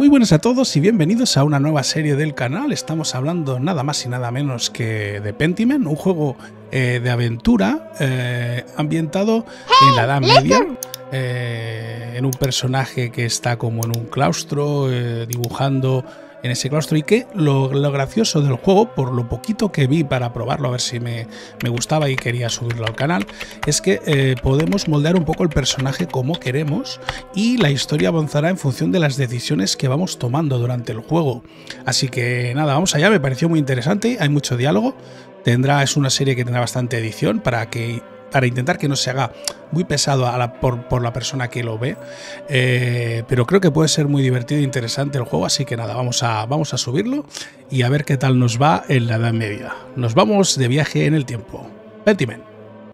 Muy buenas a todos y bienvenidos a una nueva serie del canal. Estamos hablando nada más y nada menos que de Pentiment, un juego eh, de aventura eh, ambientado en la Edad Media. Eh, en un personaje que está como en un claustro dibujando en ese claustro y que lo, gracioso del juego, por lo poquito que vi para probarlo, a ver si me, gustaba y quería subirlo al canal, es que eh, podemos moldear un poco el personaje como queremos y la historia avanzará en función de las decisiones que vamos tomando durante el juego. Así que nada, vamos allá, me pareció muy interesante, hay mucho diálogo, tendrá, es una serie que tendrá bastante edición para que para intentar que no se haga muy pesado por, la persona que lo ve. Eh, pero creo que puede ser muy divertido e interesante el juego, así que nada, vamos a, vamos a subirlo y a ver qué tal nos va en la Edad Media. Nos vamos de viaje en el tiempo. Pentiment.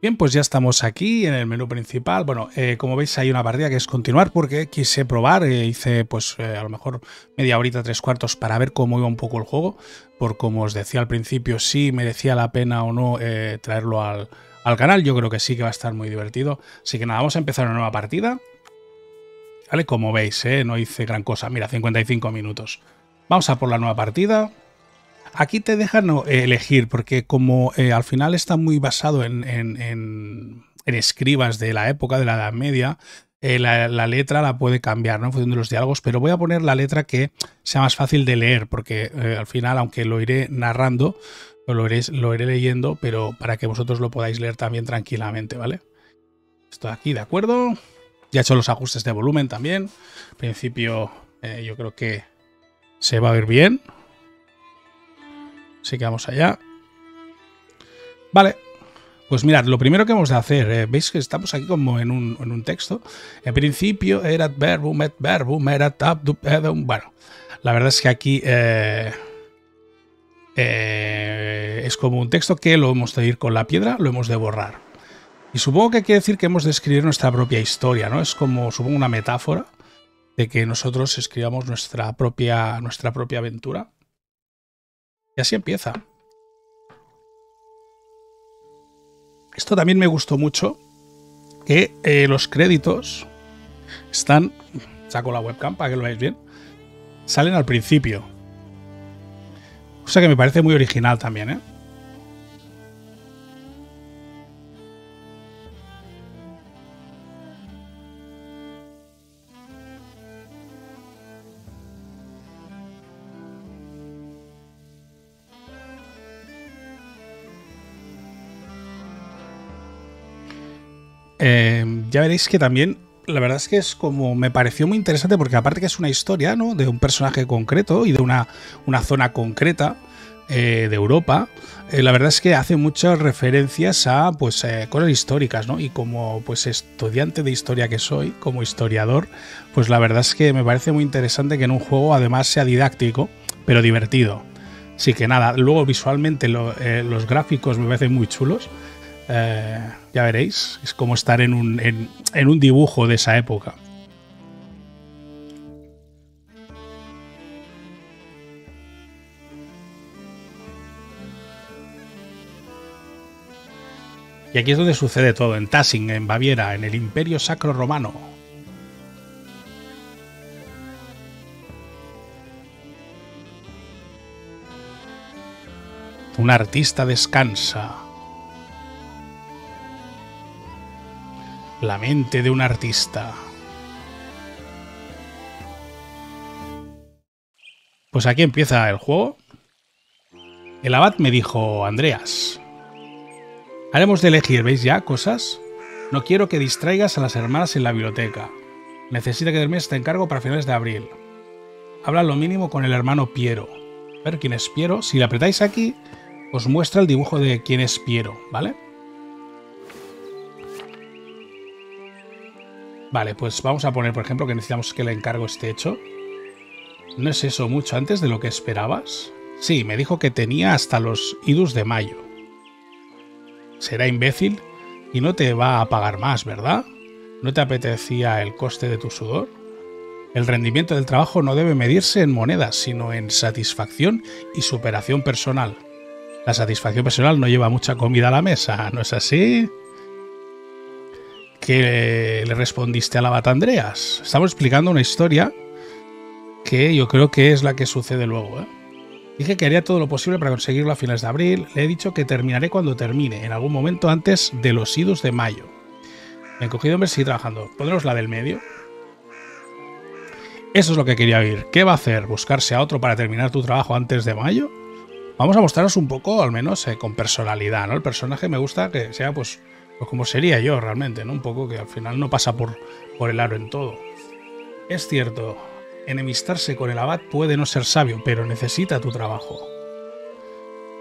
Bien, pues ya estamos aquí en el menú principal. Bueno, eh, como veis hay una partida que es continuar porque quise probar, eh, hice pues a lo mejor media horita, tres cuartos para ver cómo iba un poco el juego, por como os decía al principio, si merecía la pena o no traerlo al, al canal. Yo creo que sí que va a estar muy divertido. Así que nada, vamos a empezar una nueva partida. ¿Vale? Como veis, ¿eh? no hice gran cosa. Mira, 55 minutos. Vamos a por la nueva partida. Aquí te dejan eh, elegir, porque como eh, al final está muy basado en, en, escribas de la época, de la Edad Media, la, letra la puede cambiar ¿no? en función de los diálogos, pero voy a poner la letra que sea más fácil de leer, porque al final, aunque lo iré narrando, lo iré, leyendo, pero para que vosotros lo podáis leer también tranquilamente, ¿vale? Esto aquí, ¿de acuerdo? Ya he hecho los ajustes de volumen también. En principio eh, yo creo que se va a ver bien. Así que vamos allá. Vale, pues mirad, lo primero que hemos de hacer, eh, veis que estamos aquí como en un, en un texto. En principio, era verbum, et verbum, erat eh, Bueno, la verdad es que aquí eh, es como un texto que lo hemos de ir con la piedra, lo hemos de borrar. Y supongo que quiere decir que hemos de escribir nuestra propia historia, ¿no? Es como, supongo, una metáfora de que nosotros escribamos nuestra propia, nuestra propia aventura. Y así empieza. Esto también me gustó mucho, que eh, los créditos están, saco la webcam para que lo veáis bien, salen al principio. O sea que me parece muy original también, Eh, eh ya veréis que también la verdad es que es como me pareció muy interesante porque aparte que es una historia, ¿no? De un personaje concreto y de una, zona concreta. Eh, de Europa, eh, la verdad es que hace muchas referencias a pues, eh, cosas históricas, ¿no? Y como pues, estudiante de historia que soy, como historiador, pues la verdad es que me parece muy interesante que en un juego además sea didáctico, pero divertido. Así que nada, luego visualmente los gráficos me parecen muy chulos eh, ya veréis, es como estar en un, en un dibujo de esa época. Y aquí es donde sucede todo, en Tassing, en Baviera, en el Imperio Sacro Romano. Un artista descansa. La mente de un artista. Pues aquí empieza el juego. El abad me dijo, Andreas, haremos de elegir, ¿veis ya? Cosas. No quiero que distraigas a las hermanas en la biblioteca. Necesita que termine este encargo para finales de abril. Habla lo mínimo con el hermano Piero. A ver quién es Piero. Si le apretáis aquí, os muestra el dibujo de quién es Piero, ¿vale? Vale, pues vamos a poner, por ejemplo, que necesitamos que el encargo esté hecho. ¿No es eso mucho antes de lo que esperabas? Sí, me dijo que tenía hasta los idus de mayo. Será imbécil y no te va a pagar más, ¿verdad? ¿No te apetecía el coste de tu sudor? El rendimiento del trabajo no debe medirse en monedas, sino en satisfacción y superación personal. La satisfacción personal no lleva mucha comida a la mesa, ¿no es así? que le respondiste la bata, Andreas. Estamos explicando una historia que yo creo que es la que sucede luego. ¿eh? Dije que haría todo lo posible para conseguirlo a finales de abril. Le he dicho que terminaré cuando termine, en algún momento antes de los idos de mayo. Me he cogido, me y trabajando. Pondremos la del medio. Eso es lo que quería oír. ¿Qué va a hacer? ¿Buscarse a otro para terminar tu trabajo antes de mayo? Vamos a mostraros un poco, al menos eh, con personalidad, ¿no? El personaje me gusta que sea, pues, pues como sería yo realmente, ¿no? Un poco que al final no pasa por, el aro en todo. Es cierto, enemistarse con el abad puede no ser sabio, pero necesita tu trabajo.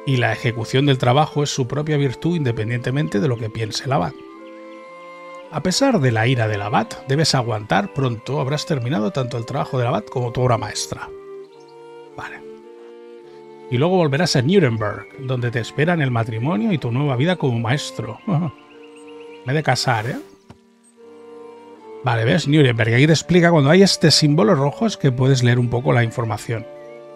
Y la ejecución del trabajo es su propia virtud independientemente de lo que piense el abad. A pesar de la ira del abad, debes aguantar, pronto habrás terminado tanto el trabajo del abad como tu obra maestra. Vale. Y luego volverás a Nuremberg, donde te esperan el matrimonio y tu nueva vida como maestro. Me de casar, ¿eh? Vale, ves, Nuremberg, Ahí te explica cuando hay este símbolo rojo es que puedes leer un poco la información.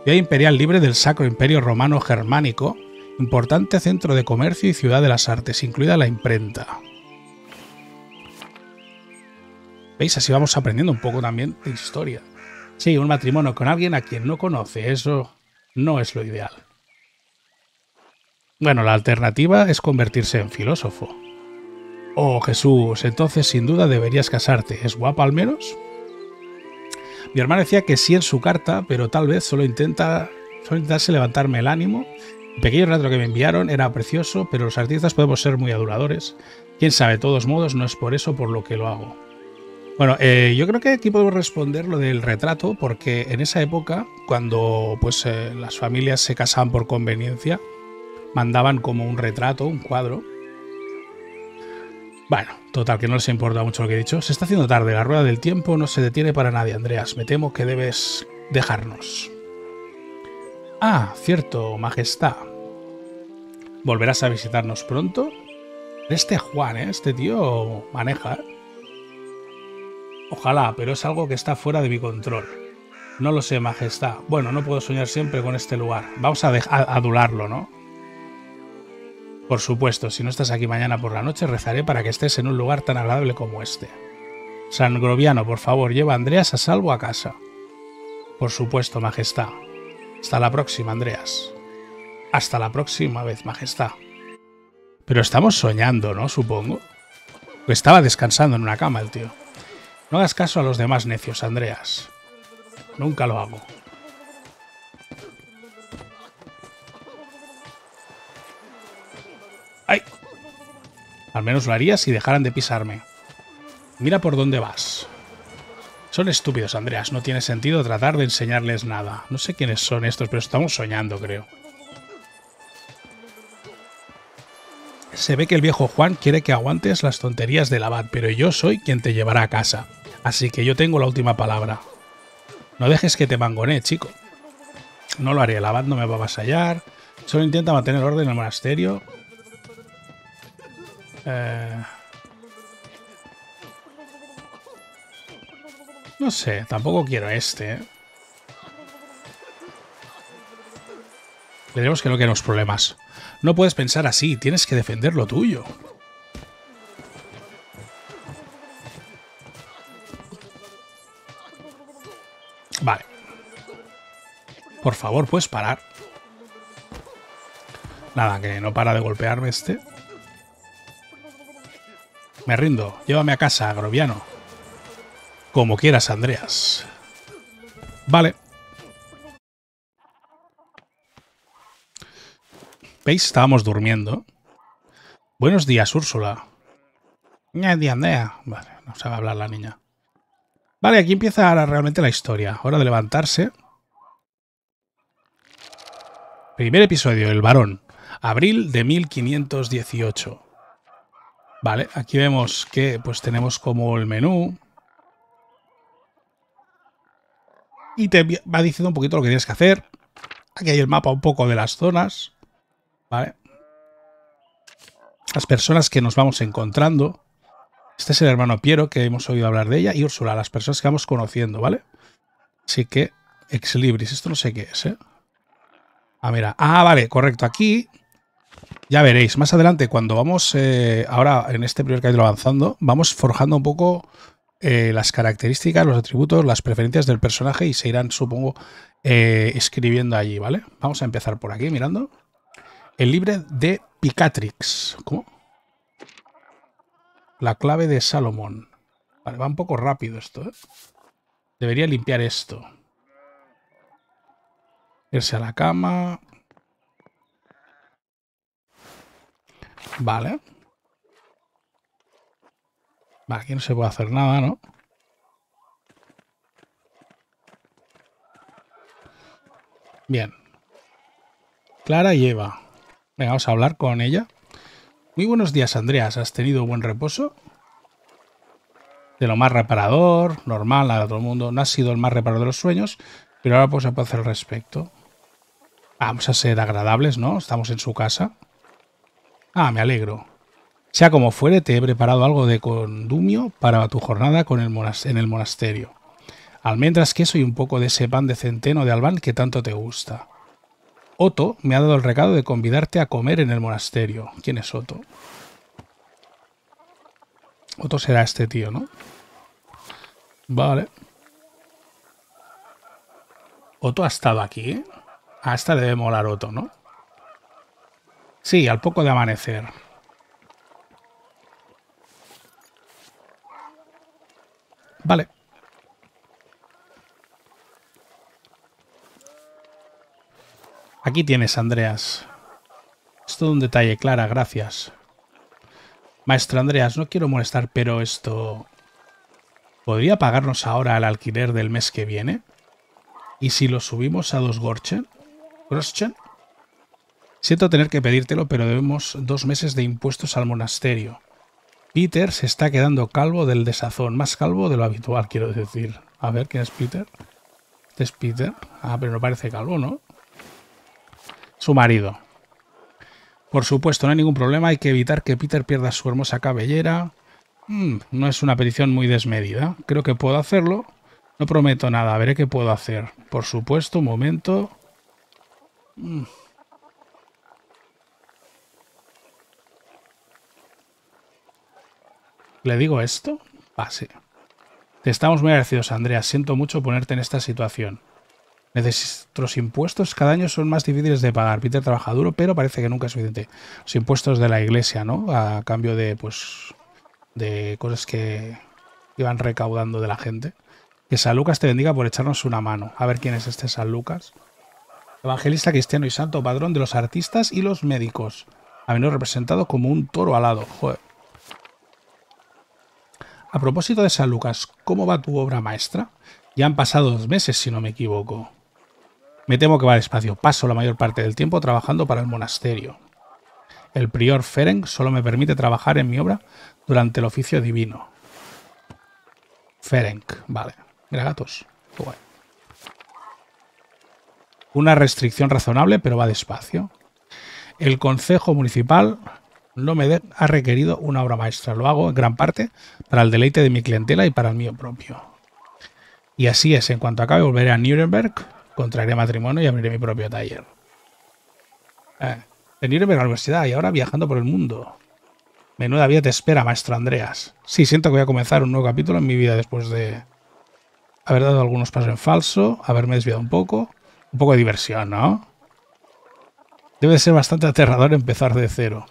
Ciudad imperial libre del Sacro Imperio Romano Germánico, importante centro de comercio y ciudad de las artes, incluida la imprenta. ¿Veis? Así vamos aprendiendo un poco también de historia. Sí, un matrimonio con alguien a quien no conoce, eso no es lo ideal. Bueno, la alternativa es convertirse en filósofo. Oh Jesús, entonces sin duda deberías casarte. ¿Es guapa al menos? Mi hermana decía que sí en su carta, pero tal vez solo intenta solo levantarme el ánimo. El pequeño retrato que me enviaron era precioso, pero los artistas podemos ser muy aduladores. Quién sabe, de todos modos, no es por eso por lo que lo hago. Bueno, eh, yo creo que aquí podemos responder lo del retrato, porque en esa época, cuando pues, eh, las familias se casaban por conveniencia, mandaban como un retrato, un cuadro, bueno, total, que no les importa mucho lo que he dicho. Se está haciendo tarde, la rueda del tiempo no se detiene para nadie, Andreas. Me temo que debes dejarnos. Ah, cierto, Majestad. ¿Volverás a visitarnos pronto? Este Juan, ¿eh? este tío maneja. ¿eh? Ojalá, pero es algo que está fuera de mi control. No lo sé, Majestad. Bueno, no puedo soñar siempre con este lugar. Vamos a, a adularlo, ¿no? Por supuesto, si no estás aquí mañana por la noche, rezaré para que estés en un lugar tan agradable como este. San Groviano, por favor, lleva a Andreas a salvo a casa. Por supuesto, Majestad. Hasta la próxima, Andreas. Hasta la próxima vez, Majestad. Pero estamos soñando, ¿no? Supongo. Estaba descansando en una cama el tío. No hagas caso a los demás necios, Andreas. Nunca lo hago. Al menos lo haría si dejaran de pisarme. Mira por dónde vas. Son estúpidos, Andreas. No tiene sentido tratar de enseñarles nada. No sé quiénes son estos, pero estamos soñando, creo. Se ve que el viejo Juan quiere que aguantes las tonterías del abad, pero yo soy quien te llevará a casa. Así que yo tengo la última palabra. No dejes que te mangoné, chico. No lo haré, el abad no me va a vasallar. Solo intenta mantener orden en el monasterio eh, no sé, tampoco quiero este. Veremos que no queremos problemas. No puedes pensar así, tienes que defender lo tuyo. Vale. Por favor, puedes parar. Nada, que no para de golpearme este. Me rindo. Llévame a casa, agroviano. Como quieras, Andreas. Vale. ¿Veis? Estábamos durmiendo. Buenos días, Úrsula. Vale, no sabe hablar la niña. Vale, aquí empieza ahora realmente la historia. Hora de levantarse. Primer episodio, El varón. Abril de 1518. Vale, aquí vemos que pues tenemos como el menú. Y te va diciendo un poquito lo que tienes que hacer. Aquí hay el mapa un poco de las zonas. Vale. Las personas que nos vamos encontrando. Este es el hermano Piero, que hemos oído hablar de ella. Y Úrsula, las personas que vamos conociendo, ¿vale? Así que, Exlibris, esto no sé qué es, ¿eh? Ah, mira. Ah, vale, correcto. Aquí ya veréis, más adelante, cuando vamos eh, ahora en este primer capítulo avanzando, vamos forjando un poco eh, las características, los atributos, las preferencias del personaje y se irán, supongo, eh, escribiendo allí, ¿vale? Vamos a empezar por aquí mirando. El libre de Picatrix. ¿Cómo? La clave de Salomón. Vale, va un poco rápido esto, ¿eh? Debería limpiar esto. Irse a la cama. Vale. aquí no se puede hacer nada, ¿no? Bien. Clara y Eva. Venga, vamos a hablar con ella. Muy buenos días, Andreas. ¿Has tenido buen reposo? De lo más reparador, normal, a todo el mundo. No ha sido el más reparador de los sueños, pero ahora pues se puede hacer al respecto. Vamos a ser agradables, ¿no? Estamos en su casa. Ah, me alegro. Sea como fuere, te he preparado algo de condumio para tu jornada con el en el monasterio. Almendras, queso y un poco de ese pan de centeno de albán que tanto te gusta. Otto me ha dado el recado de convidarte a comer en el monasterio. ¿Quién es Otto? Otto será este tío, ¿no? Vale. Otto ha estado aquí, ¿eh? A ah, esta debe molar Otto, ¿no? Sí, al poco de amanecer. Vale. Aquí tienes, Andreas. Esto es un detalle, Clara, gracias. Maestro Andreas, no quiero molestar, pero esto... ¿Podría pagarnos ahora el alquiler del mes que viene? ¿Y si lo subimos a dos Gorchen? ¿Groschen? Siento tener que pedírtelo, pero debemos dos meses de impuestos al monasterio. Peter se está quedando calvo del desazón, más calvo de lo habitual, quiero decir. A ver, ¿quién es Peter? Este es Peter. Ah, pero no parece calvo, ¿no? Su marido. Por supuesto, no hay ningún problema, hay que evitar que Peter pierda su hermosa cabellera. Hmm, no es una petición muy desmedida. Creo que puedo hacerlo. No prometo nada, veré qué puedo hacer. Por supuesto, un momento. Hmm. ¿Le digo esto? Pase. Ah, te estamos muy agradecidos, Andrea. Siento mucho ponerte en esta situación. los impuestos cada año son más difíciles de pagar. Peter trabaja duro, pero parece que nunca es suficiente. Los impuestos de la iglesia, ¿no? A cambio de, pues, de cosas que iban recaudando de la gente. Que San Lucas te bendiga por echarnos una mano. A ver quién es este San Lucas. Evangelista cristiano y santo padrón de los artistas y los médicos. A menudo representado como un toro alado. Joder. A propósito de San Lucas, ¿cómo va tu obra maestra? Ya han pasado dos meses, si no me equivoco. Me temo que va despacio. Paso la mayor parte del tiempo trabajando para el monasterio. El prior Ferenc solo me permite trabajar en mi obra durante el oficio divino. Ferenc, vale. Mira, gatos. Una restricción razonable, pero va despacio. El Consejo Municipal me ha requerido una obra maestra. Lo hago en gran parte para el deleite de mi clientela y para el mío propio. Y así es, en cuanto acabe volveré a Nuremberg, contraeré matrimonio y abriré mi propio taller. Eh, de Nuremberg a la universidad y ahora viajando por el mundo. Menuda vida te espera, maestro Andreas. Sí, siento que voy a comenzar un nuevo capítulo en mi vida después de haber dado algunos pasos en falso, haberme desviado un poco. Un poco de diversión, ¿no? Debe ser bastante aterrador empezar de cero.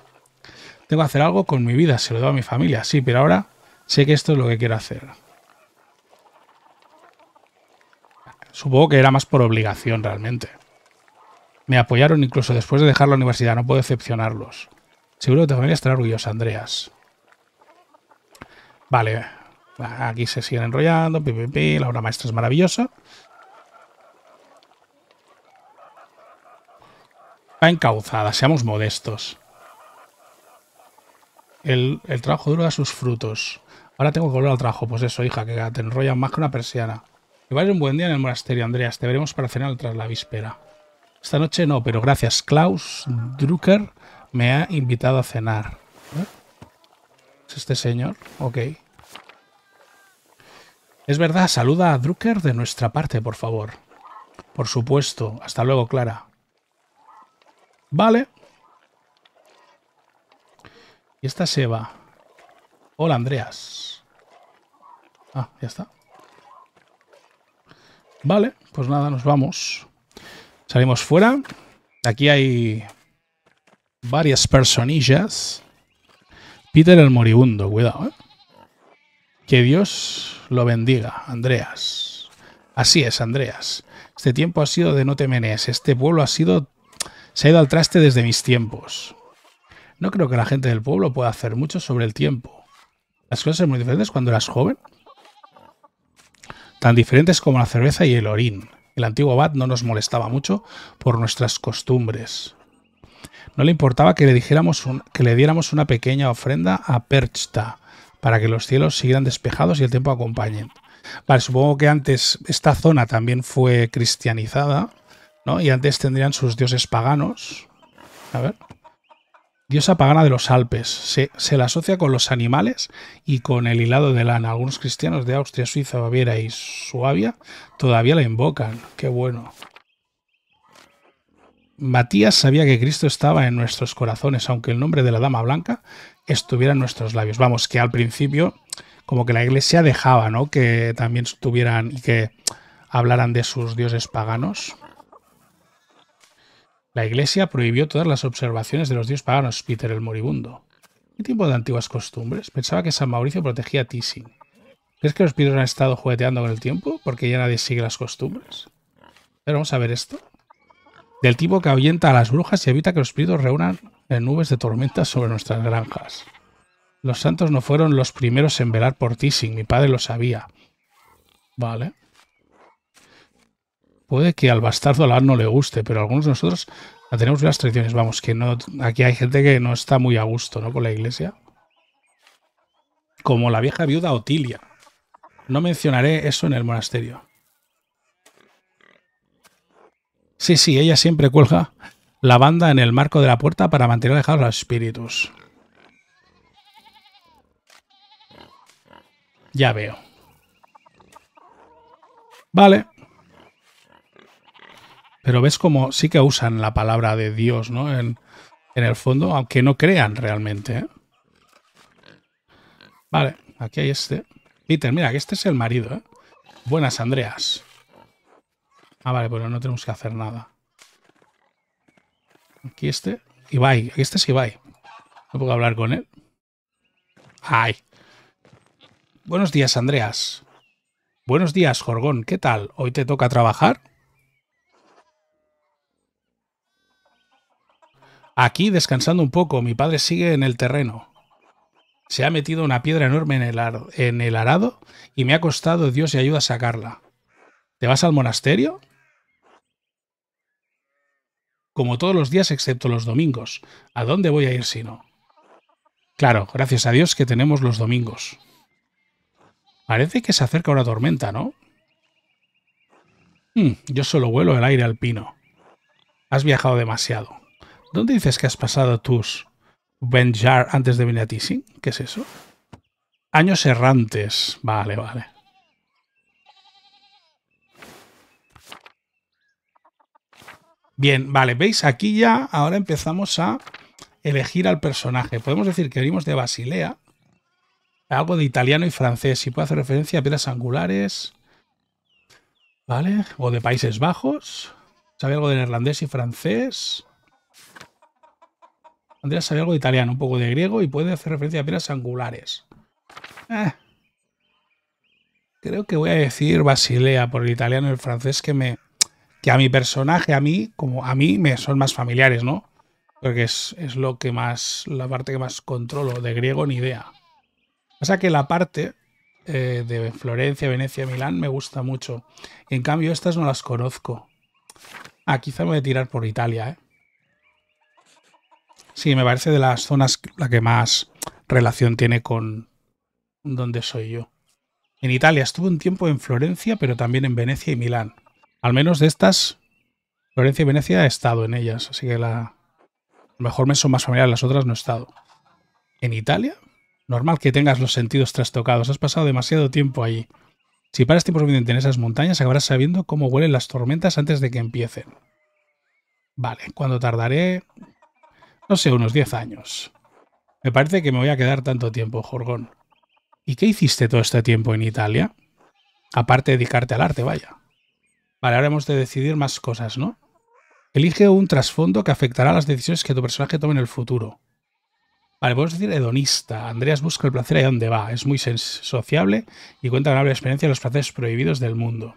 Tengo que hacer algo con mi vida, se lo doy a mi familia, sí, pero ahora sé que esto es lo que quiero hacer. Supongo que era más por obligación realmente. Me apoyaron incluso después de dejar la universidad, no puedo decepcionarlos. Seguro que tu familia estará orgullosa, Andreas. Vale, aquí se siguen enrollando, pi, la obra maestra es maravillosa. Está encauzada, seamos modestos el, trabajo duro sus frutos. Ahora tengo que volver al trabajo. Pues eso, hija, que te enrollan más que una persiana. Que vaya un buen día en el monasterio, Andreas. Te veremos para cenar tras la víspera. Esta noche no, pero gracias. Klaus Drucker me ha invitado a cenar. ¿Eh? ¿Es este señor? Ok. Es verdad, saluda a Drucker de nuestra parte, por favor. Por supuesto. Hasta luego, Clara. Vale. Y esta se va. Hola, Andreas. Ah, ya está. Vale, pues nada, nos vamos. Salimos fuera. Aquí hay varias personillas. Peter el moribundo, cuidado, ¿eh? Que Dios lo bendiga, Andreas. Así es, Andreas. Este tiempo ha sido de no temenes. Este pueblo ha sido... Se ha ido al traste desde mis tiempos. No creo que la gente del pueblo pueda hacer mucho sobre el tiempo. Las cosas son muy diferentes cuando eras joven. Tan diferentes como la cerveza y el orín. El antiguo abad no nos molestaba mucho por nuestras costumbres. No le importaba que le, dijéramos que le diéramos una pequeña ofrenda a Perchta para que los cielos siguieran despejados y el tiempo acompañen. Vale, supongo que antes esta zona también fue cristianizada, ¿no? Y antes tendrían sus dioses paganos. A ver diosa pagana de los Alpes. Se, la asocia con los animales y con el hilado de lana. Algunos cristianos de Austria, Suiza, Baviera y Suabia todavía la invocan. Qué bueno. Matías sabía que Cristo estaba en nuestros corazones, aunque el nombre de la Dama Blanca estuviera en nuestros labios. Vamos, que al principio como que la iglesia dejaba, ¿no? Que también estuvieran y que hablaran de sus dioses paganos. La Iglesia prohibió todas las observaciones de los dios paganos, Peter el moribundo. ¿Qué tipo de antiguas costumbres? Pensaba que San Mauricio protegía a Tisin. ¿Crees que los espíritus han estado jugueteando con el tiempo? Porque ya nadie sigue las costumbres. Pero vamos a ver esto. Del tipo que ahuyenta a las brujas y evita que los espíritus reúnan en nubes de tormentas sobre nuestras granjas. Los santos no fueron los primeros en velar por Tissing, mi padre lo sabía. Vale puede que al bastardo Alar no le guste, pero algunos de nosotros la tenemos las tradiciones. Vamos, que no, aquí hay gente que no está muy a gusto ¿no? con la iglesia. Como la vieja viuda Otilia. No mencionaré eso en el monasterio. Sí, sí, ella siempre cuelga la banda en el marco de la puerta para mantener alejados los espíritus. Ya veo. Vale. Pero ves como sí que usan la palabra de Dios, ¿no? En, el fondo, aunque no crean realmente. ¿eh? Vale, aquí hay este. Peter, mira, que este es el marido, ¿eh? Buenas, Andreas. Ah, vale, pero pues no tenemos que hacer nada. Aquí este. Ibai, aquí este es Ibai. No puedo hablar con él. ¡Ay! Buenos días, Andreas. Buenos días, Jorgón. ¿Qué tal? ¿Hoy te toca trabajar? Aquí descansando un poco, mi padre sigue en el terreno. Se ha metido una piedra enorme en el, arado y me ha costado Dios y ayuda a sacarla. ¿Te vas al monasterio? Como todos los días excepto los domingos. ¿A dónde voy a ir si no? Claro, gracias a Dios que tenemos los domingos. Parece que se acerca una tormenta, ¿no? Hmm, yo solo vuelo el aire alpino. Has viajado demasiado. ¿Dónde dices que has pasado tus Benjar antes de venir a Tissing? ¿Qué es eso? Años errantes. Vale, vale. Bien, vale, veis, aquí ya ahora empezamos a elegir al personaje. Podemos decir que venimos de Basilea, algo de italiano y francés, y puedo hacer referencia a piedras angulares, ¿vale? O de Países Bajos, sabe algo de neerlandés y francés, Andrés sabe algo de italiano, un poco de griego y puede hacer referencia a piedras angulares. Ah. Creo que voy a decir Basilea por el italiano y el francés que me que a mi personaje, a mí, como a mí, me son más familiares, ¿no? Porque es, es lo que más, la parte que más controlo. De griego ni idea. pasa sea que la parte eh, de Florencia, Venecia, Milán me gusta mucho. en cambio estas no las conozco. Ah, quizá me voy a tirar por Italia, ¿eh? Sí, me parece de las zonas la que más relación tiene con donde soy yo. En Italia estuve un tiempo en Florencia, pero también en Venecia y Milán. Al menos de estas, Florencia y Venecia he estado en ellas, así que la, a lo mejor me son más familiares, las otras no he estado. En Italia, normal que tengas los sentidos trastocados, has pasado demasiado tiempo ahí. Si paras tiempo suficiente en esas montañas, acabarás sabiendo cómo huelen las tormentas antes de que empiecen. Vale, cuando tardaré no sé, unos 10 años. Me parece que me voy a quedar tanto tiempo, Jorgón. ¿Y qué hiciste todo este tiempo en Italia? Aparte de dedicarte al arte, vaya. Vale, ahora hemos de decidir más cosas, ¿no? Elige un trasfondo que afectará a las decisiones que tu personaje tome en el futuro. Vale, podemos decir hedonista. Andreas busca el placer ahí donde va. Es muy sociable y cuenta con la experiencia de los placeres prohibidos del mundo.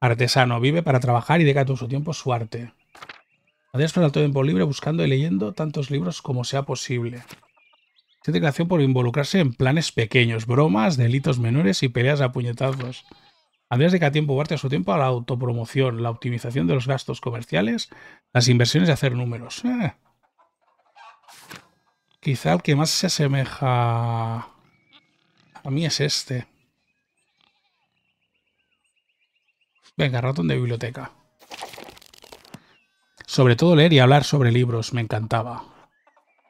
Artesano. Vive para trabajar y dedica todo su tiempo a su arte. Adiós para el tiempo libre buscando y leyendo tantos libros como sea posible. Siete creación por involucrarse en planes pequeños, bromas, delitos menores y peleas a puñetazos. Andrés a tiempo parte a su tiempo a la autopromoción, la optimización de los gastos comerciales, las inversiones y hacer números. Eh. Quizá el que más se asemeja a mí es este. Venga, ratón de biblioteca. Sobre todo leer y hablar sobre libros me encantaba.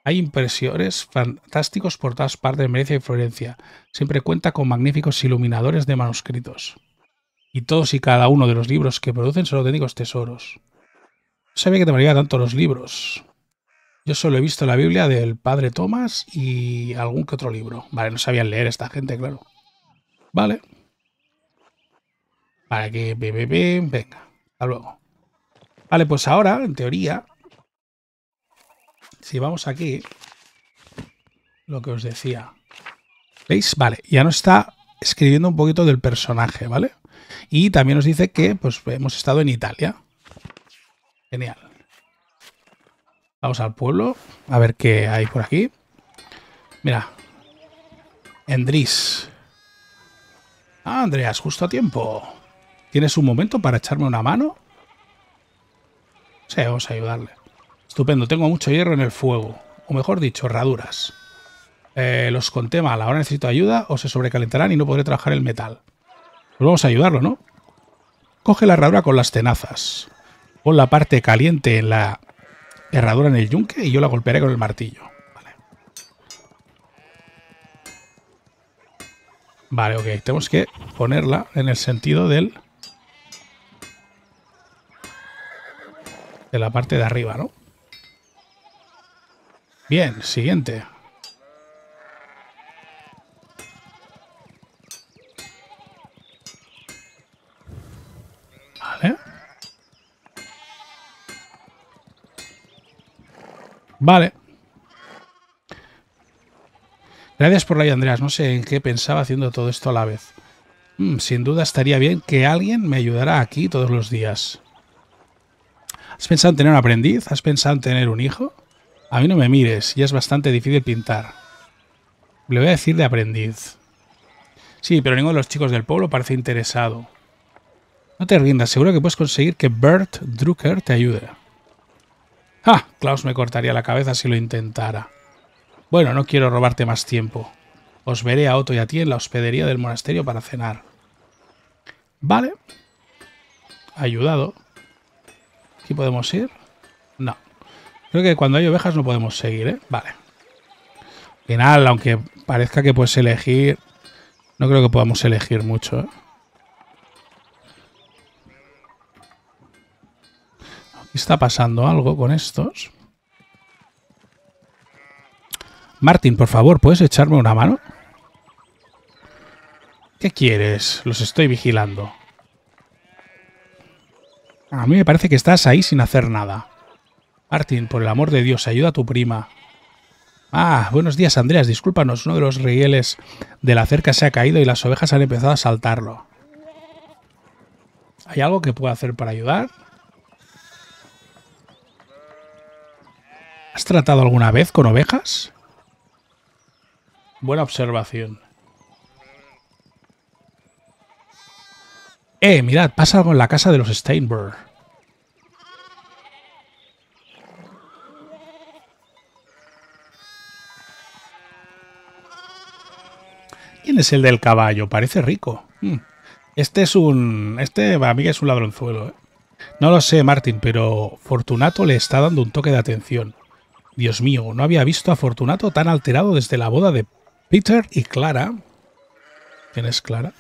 Hay impresores fantásticos por todas partes de Venecia y Florencia. Siempre cuenta con magníficos iluminadores de manuscritos. Y todos y cada uno de los libros que producen son auténticos tesoros. No sabía que te valía tanto los libros. Yo solo he visto la Biblia del padre Tomás y algún que otro libro. Vale, no sabían leer esta gente, claro. Vale. Para que... Venga, hasta luego. Vale, pues ahora, en teoría, si vamos aquí, lo que os decía. ¿Veis? Vale, ya nos está escribiendo un poquito del personaje, ¿vale? Y también nos dice que pues, hemos estado en Italia. Genial. Vamos al pueblo, a ver qué hay por aquí. Mira. Endris. Ah, Andreas, justo a tiempo. ¿Tienes un momento para echarme una mano? Sí, vamos a ayudarle. Estupendo, tengo mucho hierro en el fuego. O mejor dicho, herraduras. Eh, los conté mal, ahora necesito ayuda o se sobrecalentarán y no podré trabajar el metal. Pues vamos a ayudarlo, ¿no? Coge la herradura con las tenazas. Pon la parte caliente en la herradura en el yunque y yo la golpearé con el martillo. Vale, vale ok. Tenemos que ponerla en el sentido del... de la parte de arriba, ¿no? Bien, siguiente. Vale. Vale. Gracias por la ayuda, Andreas. No sé en qué pensaba haciendo todo esto a la vez. Mm, sin duda estaría bien que alguien me ayudara aquí todos los días. ¿Has pensado en tener un aprendiz? ¿Has pensado en tener un hijo? A mí no me mires, Y es bastante difícil pintar. Le voy a decir de aprendiz. Sí, pero ninguno de los chicos del pueblo parece interesado. No te rindas, seguro que puedes conseguir que Bert Drucker te ayude. ¡Ah! Klaus me cortaría la cabeza si lo intentara. Bueno, no quiero robarte más tiempo. Os veré a Otto y a ti en la hospedería del monasterio para cenar. Vale. Ayudado podemos ir? No. Creo que cuando hay ovejas no podemos seguir, ¿eh? Vale. Al final, aunque parezca que puedes elegir, no creo que podamos elegir mucho, ¿eh? Aquí está pasando algo con estos. Martín, por favor, ¿puedes echarme una mano? ¿Qué quieres? Los estoy vigilando. A mí me parece que estás ahí sin hacer nada. Martin, por el amor de Dios, ayuda a tu prima. Ah, buenos días, Andreas. Discúlpanos, uno de los rieles de la cerca se ha caído y las ovejas han empezado a saltarlo. ¿Hay algo que pueda hacer para ayudar? ¿Has tratado alguna vez con ovejas? Buena observación. Eh, mirad, pasa algo en la casa de los Steinberg. ¿Quién es el del caballo? Parece rico. Hmm. Este es un... Este amiga mí es un ladronzuelo. ¿eh? No lo sé, Martin, pero Fortunato le está dando un toque de atención. Dios mío, no había visto a Fortunato tan alterado desde la boda de Peter y Clara. ¿Quién es Clara?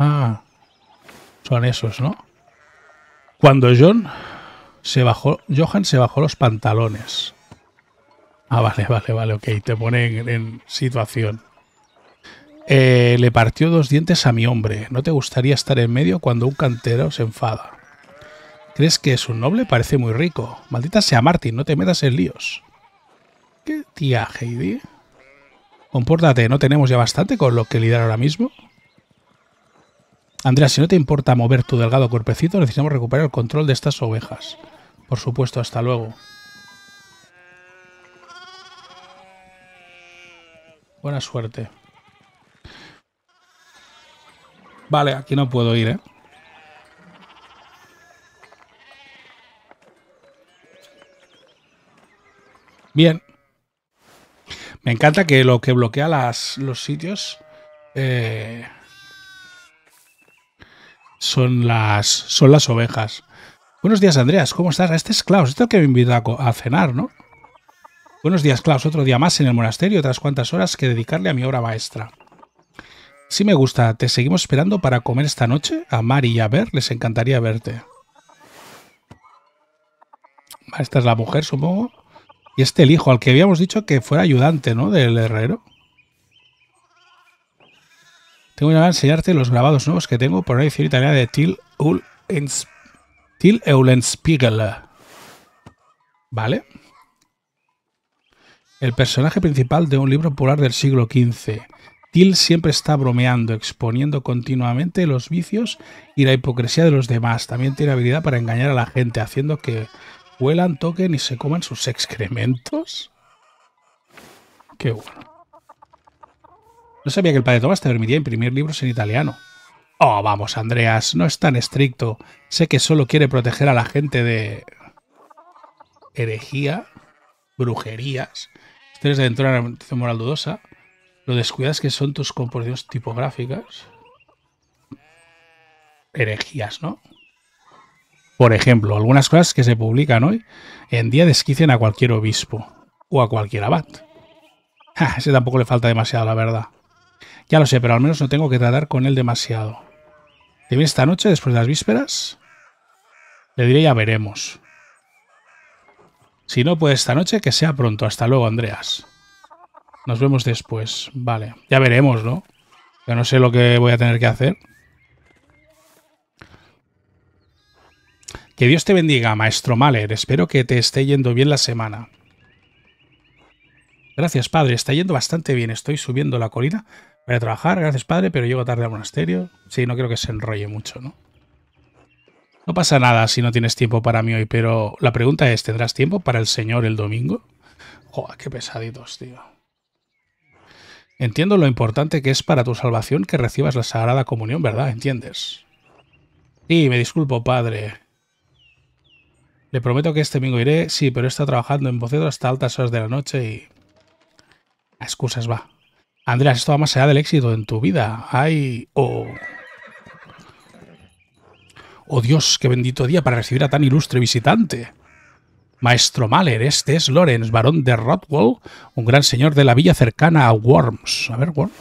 Ah, son esos, ¿no? Cuando John se bajó, Johan se bajó los pantalones. Ah, vale, vale, vale, ok, te pone en, situación. Eh, le partió dos dientes a mi hombre. ¿No te gustaría estar en medio cuando un cantero se enfada? ¿Crees que es un noble? Parece muy rico. Maldita sea Martin, no te metas en líos. ¿Qué tía, Heidi? Compórtate, ¿no tenemos ya bastante con lo que lidiar ahora mismo? Andrea, si no te importa mover tu delgado cuerpecito, necesitamos recuperar el control de estas ovejas. Por supuesto, hasta luego. Buena suerte. Vale, aquí no puedo ir, ¿eh? Bien. Me encanta que lo que bloquea las, los sitios... Eh, son las, son las ovejas. Buenos días, Andreas, ¿cómo estás? Este es Klaus, este es el que me invita a, cenar, ¿no? Buenos días, Klaus, otro día más en el monasterio, otras cuantas horas que dedicarle a mi obra maestra. Sí me gusta, te seguimos esperando para comer esta noche. A Mari y a Ver les encantaría verte. Esta es la mujer, supongo. Y este el hijo, al que habíamos dicho que fuera ayudante, ¿no? Del herrero. Tengo que enseñarte los grabados nuevos que tengo por una edición italiana de Till, Eulenspiegel. ¿Vale? El personaje principal de un libro popular del siglo XV. Till siempre está bromeando, exponiendo continuamente los vicios y la hipocresía de los demás. También tiene habilidad para engañar a la gente, haciendo que huelan, toquen y se coman sus excrementos. Qué bueno. No sabía que el padre Tomás te permitía imprimir libros en italiano. Oh, vamos, Andreas, no es tan estricto. Sé que solo quiere proteger a la gente de herejía, brujerías, historias de dentro de una moral dudosa. Lo descuidas que son tus composiciones tipográficas. Herejías, ¿no? Por ejemplo, algunas cosas que se publican hoy en día desquician a cualquier obispo o a cualquier abad. ese tampoco le falta demasiado, la verdad. Ya lo sé, pero al menos no tengo que tratar con él demasiado. ¿Te esta noche después de las vísperas? Le diré ya veremos. Si no puede esta noche, que sea pronto. Hasta luego, Andreas. Nos vemos después. Vale. Ya veremos, ¿no? Yo no sé lo que voy a tener que hacer. Que Dios te bendiga, maestro Maler. Espero que te esté yendo bien la semana. Gracias, padre. Está yendo bastante bien. Estoy subiendo la colina Voy a trabajar, gracias padre, pero llego tarde al monasterio. Sí, no quiero que se enrolle mucho, ¿no? No pasa nada si no tienes tiempo para mí hoy, pero la pregunta es, ¿tendrás tiempo para el Señor el domingo? Joder, qué pesaditos, tío. Entiendo lo importante que es para tu salvación que recibas la Sagrada Comunión, ¿verdad? ¿Entiendes? Sí, me disculpo, padre. Le prometo que este domingo iré, sí, pero está trabajando en boceto hasta altas horas de la noche y... A excusas va. Andreas, esto va más allá del éxito en tu vida. Ay, oh. Oh Dios, qué bendito día para recibir a tan ilustre visitante. Maestro Mahler, este es Lorenz, barón de Rothwell, un gran señor de la villa cercana a Worms. A ver, Worms.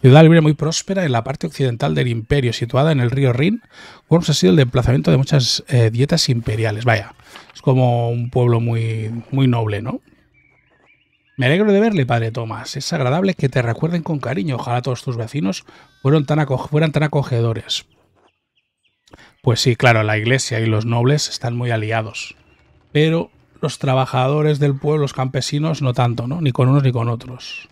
Ciudad libre muy próspera en la parte occidental del imperio, situada en el río Rin. Worms ha sido el desplazamiento de muchas eh, dietas imperiales. Vaya, es como un pueblo muy, muy noble, ¿no? Me alegro de verle, padre Tomás. Es agradable que te recuerden con cariño. Ojalá todos tus vecinos fueron tan fueran tan acogedores. Pues sí, claro, la iglesia y los nobles están muy aliados. Pero los trabajadores del pueblo, los campesinos, no tanto, ¿no? Ni con unos ni con otros.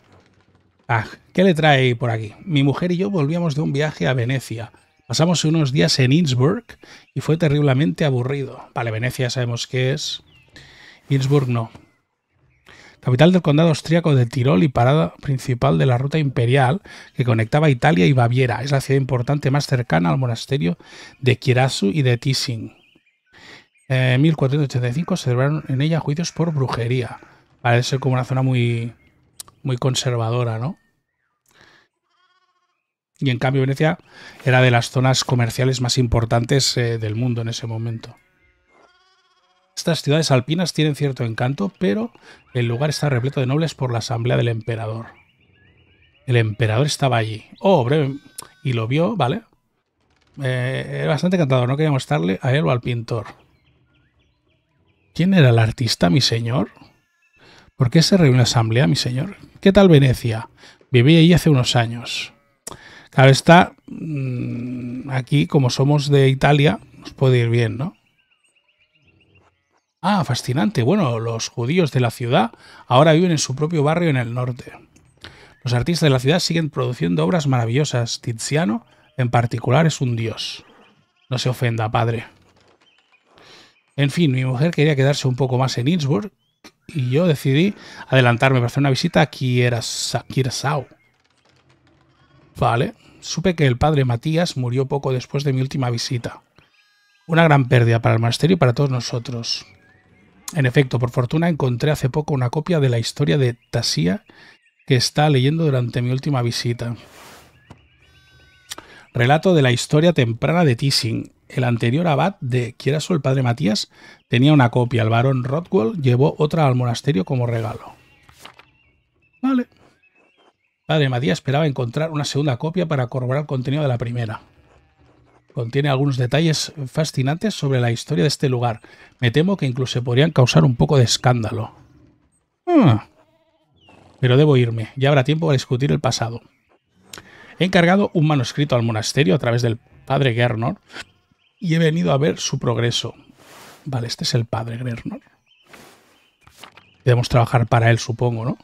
Ah, ¿qué le trae por aquí? Mi mujer y yo volvíamos de un viaje a Venecia. Pasamos unos días en Innsbruck y fue terriblemente aburrido. Vale, Venecia sabemos qué es. Innsbruck no capital del condado austríaco de Tirol y parada principal de la ruta imperial que conectaba Italia y Baviera. Es la ciudad importante más cercana al monasterio de Kirasu y de Tissing. En 1485 se celebraron en ella juicios por brujería. Parece como una zona muy, muy conservadora, ¿no? Y en cambio Venecia era de las zonas comerciales más importantes eh, del mundo en ese momento. Estas ciudades alpinas tienen cierto encanto, pero el lugar está repleto de nobles por la asamblea del emperador. El emperador estaba allí. Oh, breve. Y lo vio, ¿vale? Eh, era bastante encantador, no quería mostrarle a él o al pintor. ¿Quién era el artista, mi señor? ¿Por qué se reúne la asamblea, mi señor? ¿Qué tal Venecia? Viví allí hace unos años. Claro, está mm, aquí, como somos de Italia, nos puede ir bien, ¿no? Ah, fascinante. Bueno, los judíos de la ciudad ahora viven en su propio barrio en el norte. Los artistas de la ciudad siguen produciendo obras maravillosas. Tiziano, en particular, es un dios. No se ofenda, padre. En fin, mi mujer quería quedarse un poco más en Innsbruck y yo decidí adelantarme para hacer una visita a Kiersau. Vale, supe que el padre Matías murió poco después de mi última visita. Una gran pérdida para el monasterio y para todos nosotros. En efecto, por fortuna encontré hace poco una copia de la historia de Tasia que está leyendo durante mi última visita. Relato de la historia temprana de Tissing. El anterior abad de Quieraso, el padre Matías, tenía una copia. El barón Rothwell llevó otra al monasterio como regalo. Vale. Padre Matías esperaba encontrar una segunda copia para corroborar el contenido de la primera contiene algunos detalles fascinantes sobre la historia de este lugar. Me temo que incluso podrían causar un poco de escándalo. Ah, pero debo irme, ya habrá tiempo para discutir el pasado. He encargado un manuscrito al monasterio a través del padre Gernor y he venido a ver su progreso. Vale, este es el padre Gernor. Debemos trabajar para él, supongo, ¿no?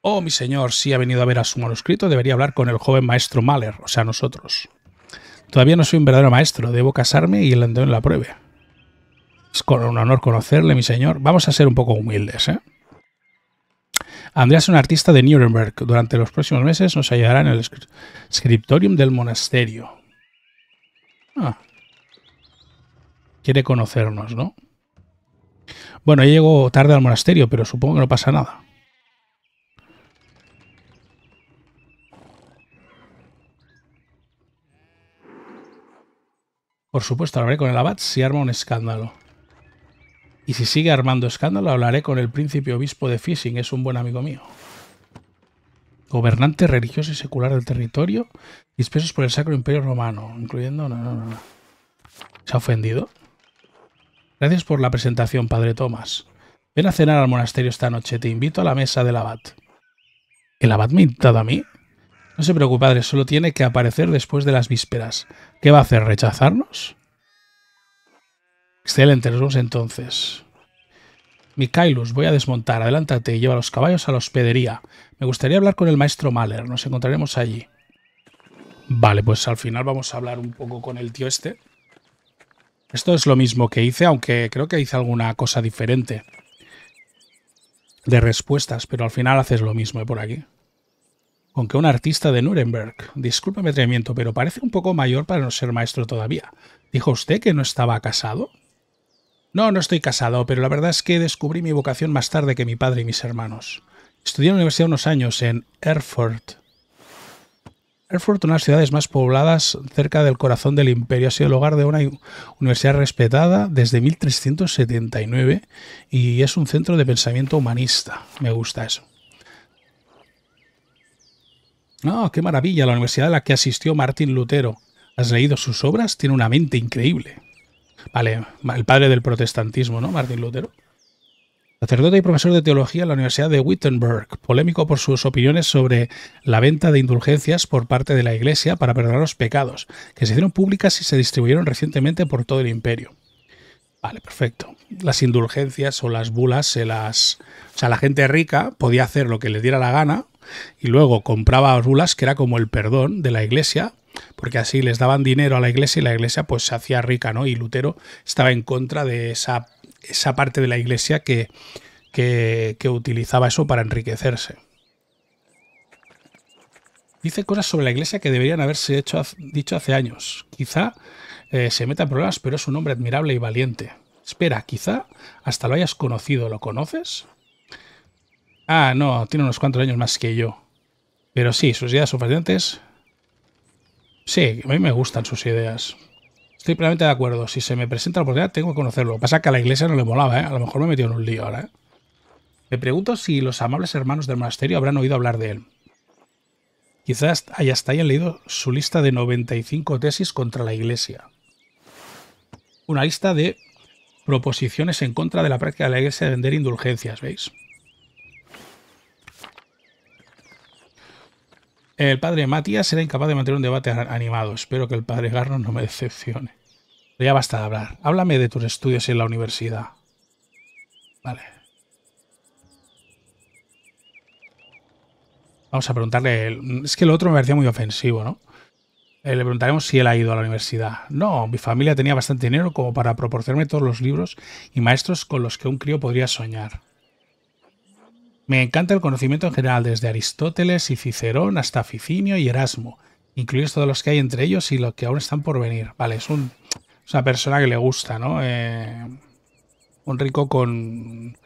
Oh, mi señor, si ha venido a ver a su manuscrito, debería hablar con el joven maestro Mahler, o sea, nosotros. Todavía no soy un verdadero maestro, debo casarme y el en la prueba. Es con un honor conocerle, mi señor. Vamos a ser un poco humildes, ¿eh? Andrea es un artista de Nuremberg. Durante los próximos meses nos ayudará en el scriptorium del monasterio. Ah. Quiere conocernos, ¿no? Bueno, llego tarde al monasterio, pero supongo que no pasa nada. Por supuesto, hablaré con el abad si arma un escándalo. Y si sigue armando escándalo, hablaré con el príncipe obispo de Fishing, es un buen amigo mío. Gobernante religioso y secular del territorio, dispersos por el Sacro Imperio Romano, incluyendo... No, no, no. ¿Se ha ofendido? Gracias por la presentación, padre Tomás. Ven a cenar al monasterio esta noche, te invito a la mesa del abad. ¿El abad me ha invitado a mí? No se preocupe, padre, solo tiene que aparecer después de las vísperas. ¿Qué va a hacer? ¿Rechazarnos? Excelente, nos vemos entonces. Mikailus, voy a desmontar. Adelántate y lleva los caballos a la hospedería. Me gustaría hablar con el maestro Mahler. Nos encontraremos allí. Vale, pues al final vamos a hablar un poco con el tío este. Esto es lo mismo que hice, aunque creo que hice alguna cosa diferente de respuestas, pero al final haces lo mismo ¿eh? por aquí con que un artista de Nuremberg, discúlpeme mi pero parece un poco mayor para no ser maestro todavía. ¿Dijo usted que no estaba casado? No, no estoy casado, pero la verdad es que descubrí mi vocación más tarde que mi padre y mis hermanos. Estudié en la universidad unos años en Erfurt. Erfurt, una de las ciudades más pobladas cerca del corazón del imperio, ha sido el hogar de una universidad respetada desde 1379 y es un centro de pensamiento humanista. Me gusta eso. Ah, qué maravilla, la universidad a la que asistió Martín Lutero. ¿Has leído sus obras? Tiene una mente increíble. Vale, el padre del protestantismo, ¿no? Martín Lutero. Sacerdote y profesor de teología en la Universidad de Wittenberg, polémico por sus opiniones sobre la venta de indulgencias por parte de la Iglesia para perdonar los pecados, que se hicieron públicas y se distribuyeron recientemente por todo el imperio. Vale, perfecto. Las indulgencias o las bulas se las... O sea, la gente rica podía hacer lo que le diera la gana y luego compraba rulas, que era como el perdón de la iglesia, porque así les daban dinero a la iglesia y la iglesia pues se hacía rica, ¿no? Y Lutero estaba en contra de esa, parte de la iglesia que, que, utilizaba eso para enriquecerse. Dice cosas sobre la iglesia que deberían haberse hecho, dicho hace años. Quizá eh, se meta en problemas, pero es un hombre admirable y valiente. Espera, quizá hasta lo hayas conocido. ¿Lo conoces? Ah, no, tiene unos cuantos años más que yo. Pero sí, sus ideas suficientes. Sí, a mí me gustan sus ideas. Estoy plenamente de acuerdo. Si se me presenta la oportunidad, tengo que conocerlo. Pasa que a la iglesia no le molaba, ¿eh? A lo mejor me he metido en un lío ahora, ¿eh? Me pregunto si los amables hermanos del monasterio habrán oído hablar de él. Quizás allá hasta hayan leído su lista de 95 tesis contra la iglesia. Una lista de proposiciones en contra de la práctica de la iglesia de vender indulgencias, ¿veis? El padre Matías será incapaz de mantener un debate animado. Espero que el padre Garro no me decepcione. ya basta de hablar. Háblame de tus estudios en la universidad. Vale. Vamos a preguntarle... Es que el otro me parecía muy ofensivo, ¿no? Eh, le preguntaremos si él ha ido a la universidad. No, mi familia tenía bastante dinero como para proporcionarme todos los libros y maestros con los que un crío podría soñar. Me encanta el conocimiento en general, desde Aristóteles y Cicerón hasta Ficinio y Erasmo, incluidos todos los que hay entre ellos y los que aún están por venir. Vale, es, un, una persona que le gusta, ¿no? Eh, un rico con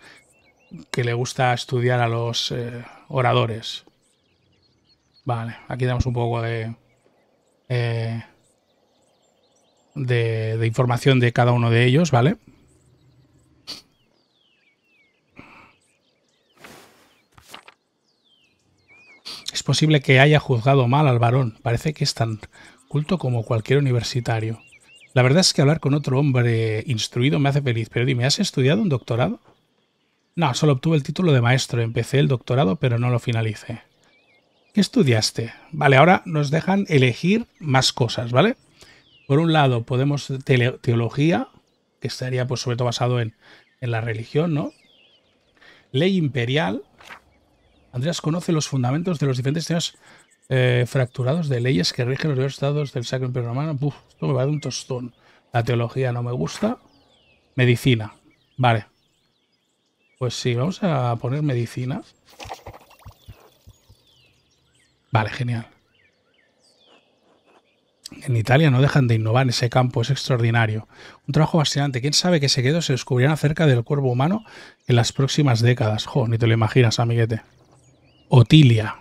que le gusta estudiar a los eh, oradores. Vale, aquí damos un poco de, eh, de, de información de cada uno de ellos, ¿vale? Es posible que haya juzgado mal al varón, parece que es tan culto como cualquier universitario. La verdad es que hablar con otro hombre instruido me hace feliz, pero dime, ¿has estudiado un doctorado? No, solo obtuve el título de maestro, empecé el doctorado, pero no lo finalicé. ¿Qué estudiaste? Vale, ahora nos dejan elegir más cosas, ¿vale? Por un lado, podemos teología, que estaría pues sobre todo basado en, en la religión, ¿no? Ley imperial, Andreas conoce los fundamentos de los diferentes temas eh, fracturados de leyes que rigen los estados del Sacro Imperio Romano. Uf, esto me va de un tostón. La teología no me gusta. Medicina. Vale. Pues sí, vamos a poner medicina. Vale, genial. En Italia no dejan de innovar en ese campo, es extraordinario. Un trabajo fascinante. ¿Quién sabe qué secretos se descubrirán acerca del cuerpo humano en las próximas décadas? Jo, ni te lo imaginas, amiguete. Otilia.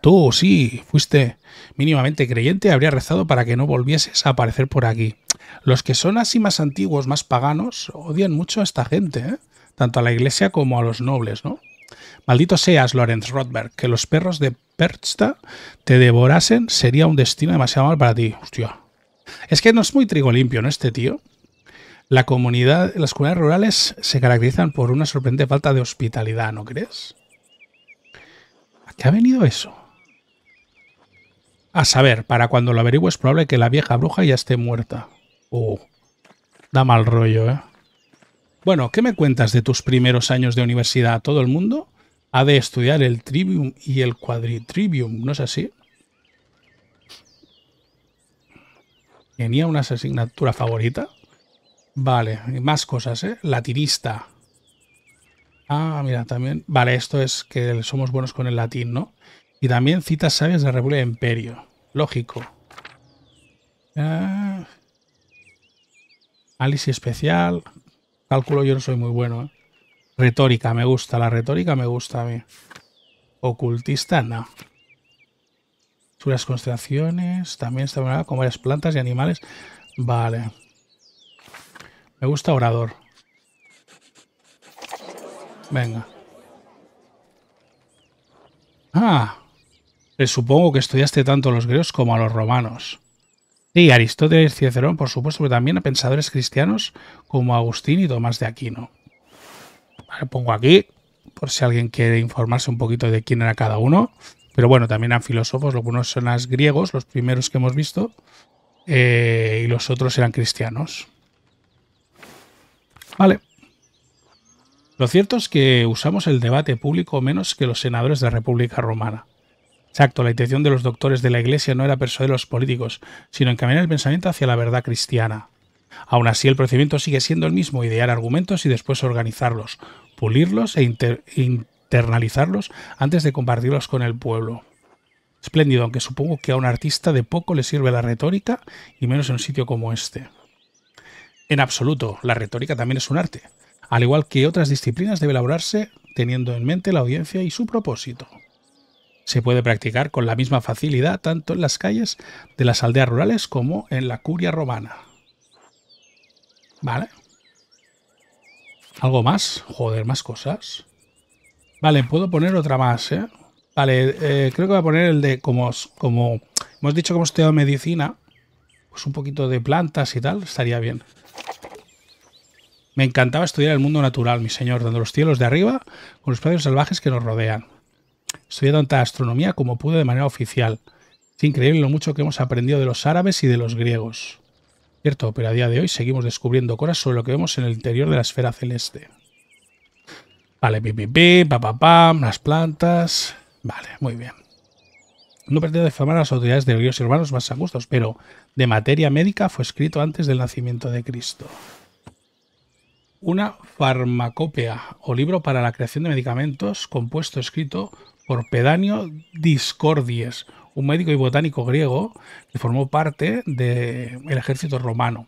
Tú sí, fuiste mínimamente creyente, habría rezado para que no volvieses a aparecer por aquí. Los que son así más antiguos, más paganos, odian mucho a esta gente, ¿eh? tanto a la iglesia como a los nobles, ¿no? Maldito seas, Lorenz Rothberg, que los perros de Perchta te devorasen sería un destino demasiado mal para ti. Hostia. Es que no es muy trigo limpio, ¿no? Este tío. La comunidad, las comunidades rurales se caracterizan por una sorprendente falta de hospitalidad, ¿no crees? qué ha venido eso? A saber, para cuando lo averigüe es probable que la vieja bruja ya esté muerta. Oh, da mal rollo, ¿eh? Bueno, ¿qué me cuentas de tus primeros años de universidad? ¿Todo el mundo ha de estudiar el trivium y el quadritrivium? ¿No es así? ¿Tenía una asignatura favorita? Vale, más cosas, ¿eh? Latinista. Ah, mira, también. Vale, esto es que somos buenos con el latín, ¿no? Y también citas sabias de la República Imperio. Lógico. Ah, análisis especial. Cálculo yo no soy muy bueno. ¿eh? Retórica, me gusta. La retórica me gusta a mí. Ocultista, no. Tú las constelaciones. También está con varias plantas y animales. Vale. Me gusta orador. Venga. Ah. Supongo que estudiaste tanto a los griegos como a los romanos. Sí, Aristóteles, y Cicerón, por supuesto, pero también a pensadores cristianos como Agustín y Tomás de Aquino. pongo aquí, por si alguien quiere informarse un poquito de quién era cada uno. Pero bueno, también a filósofos, algunos son los griegos, los primeros que hemos visto, eh, y los otros eran cristianos. Vale. Lo cierto es que usamos el debate público menos que los senadores de la República Romana. Exacto, la intención de los doctores de la Iglesia no era persuadir a los políticos, sino encaminar el pensamiento hacia la verdad cristiana. Aún así, el procedimiento sigue siendo el mismo, idear argumentos y después organizarlos, pulirlos e internalizarlos antes de compartirlos con el pueblo. Espléndido, aunque supongo que a un artista de poco le sirve la retórica y menos en un sitio como este. En absoluto, la retórica también es un arte al igual que otras disciplinas debe elaborarse teniendo en mente la audiencia y su propósito. Se puede practicar con la misma facilidad tanto en las calles de las aldeas rurales como en la curia romana. ¿Vale? ¿Algo más? Joder, más cosas. Vale, puedo poner otra más, ¿eh? Vale, eh, creo que voy a poner el de, como, como hemos dicho que hemos estudiado medicina, pues un poquito de plantas y tal, estaría bien. Me encantaba estudiar el mundo natural, mi señor, tanto los cielos de arriba con los espacios salvajes que nos rodean. Estudié tanta astronomía como pude de manera oficial. Es increíble lo mucho que hemos aprendido de los árabes y de los griegos. Cierto, pero a día de hoy seguimos descubriendo cosas sobre lo que vemos en el interior de la esfera celeste. Vale, pim, pim, pa, pa, pam, las plantas. Vale, muy bien. No de defamar a las autoridades de griegos y romanos más angustos, pero de materia médica fue escrito antes del nacimiento de Cristo una farmacopea o libro para la creación de medicamentos compuesto escrito por Pedanio Discordies, un médico y botánico griego que formó parte del ejército romano.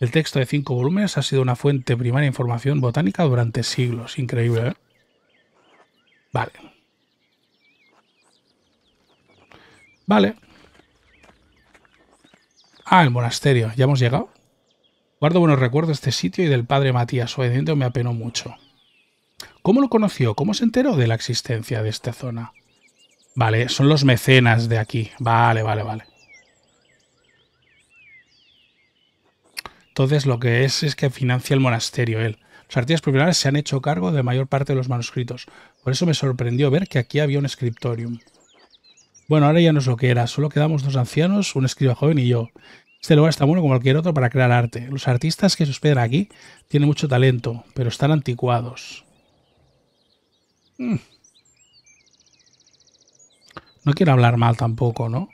El texto de cinco volúmenes ha sido una fuente primaria de información botánica durante siglos. Increíble, ¿eh? Vale. Vale. Ah, el monasterio. ¿Ya hemos llegado? Guardo buenos recuerdos de este sitio y del padre Matías, su me apenó mucho. ¿Cómo lo conoció? ¿Cómo se enteró de la existencia de esta zona? Vale, son los mecenas de aquí. Vale, vale, vale. Entonces lo que es es que financia el monasterio él. Los artistas populares se han hecho cargo de mayor parte de los manuscritos. Por eso me sorprendió ver que aquí había un scriptorium. Bueno, ahora ya no sé lo que era. Solo quedamos dos ancianos, un escriba joven y yo. Este lugar está bueno como cualquier otro para crear arte. Los artistas que se hospedan aquí tienen mucho talento, pero están anticuados. Mm. No quiero hablar mal tampoco, ¿no?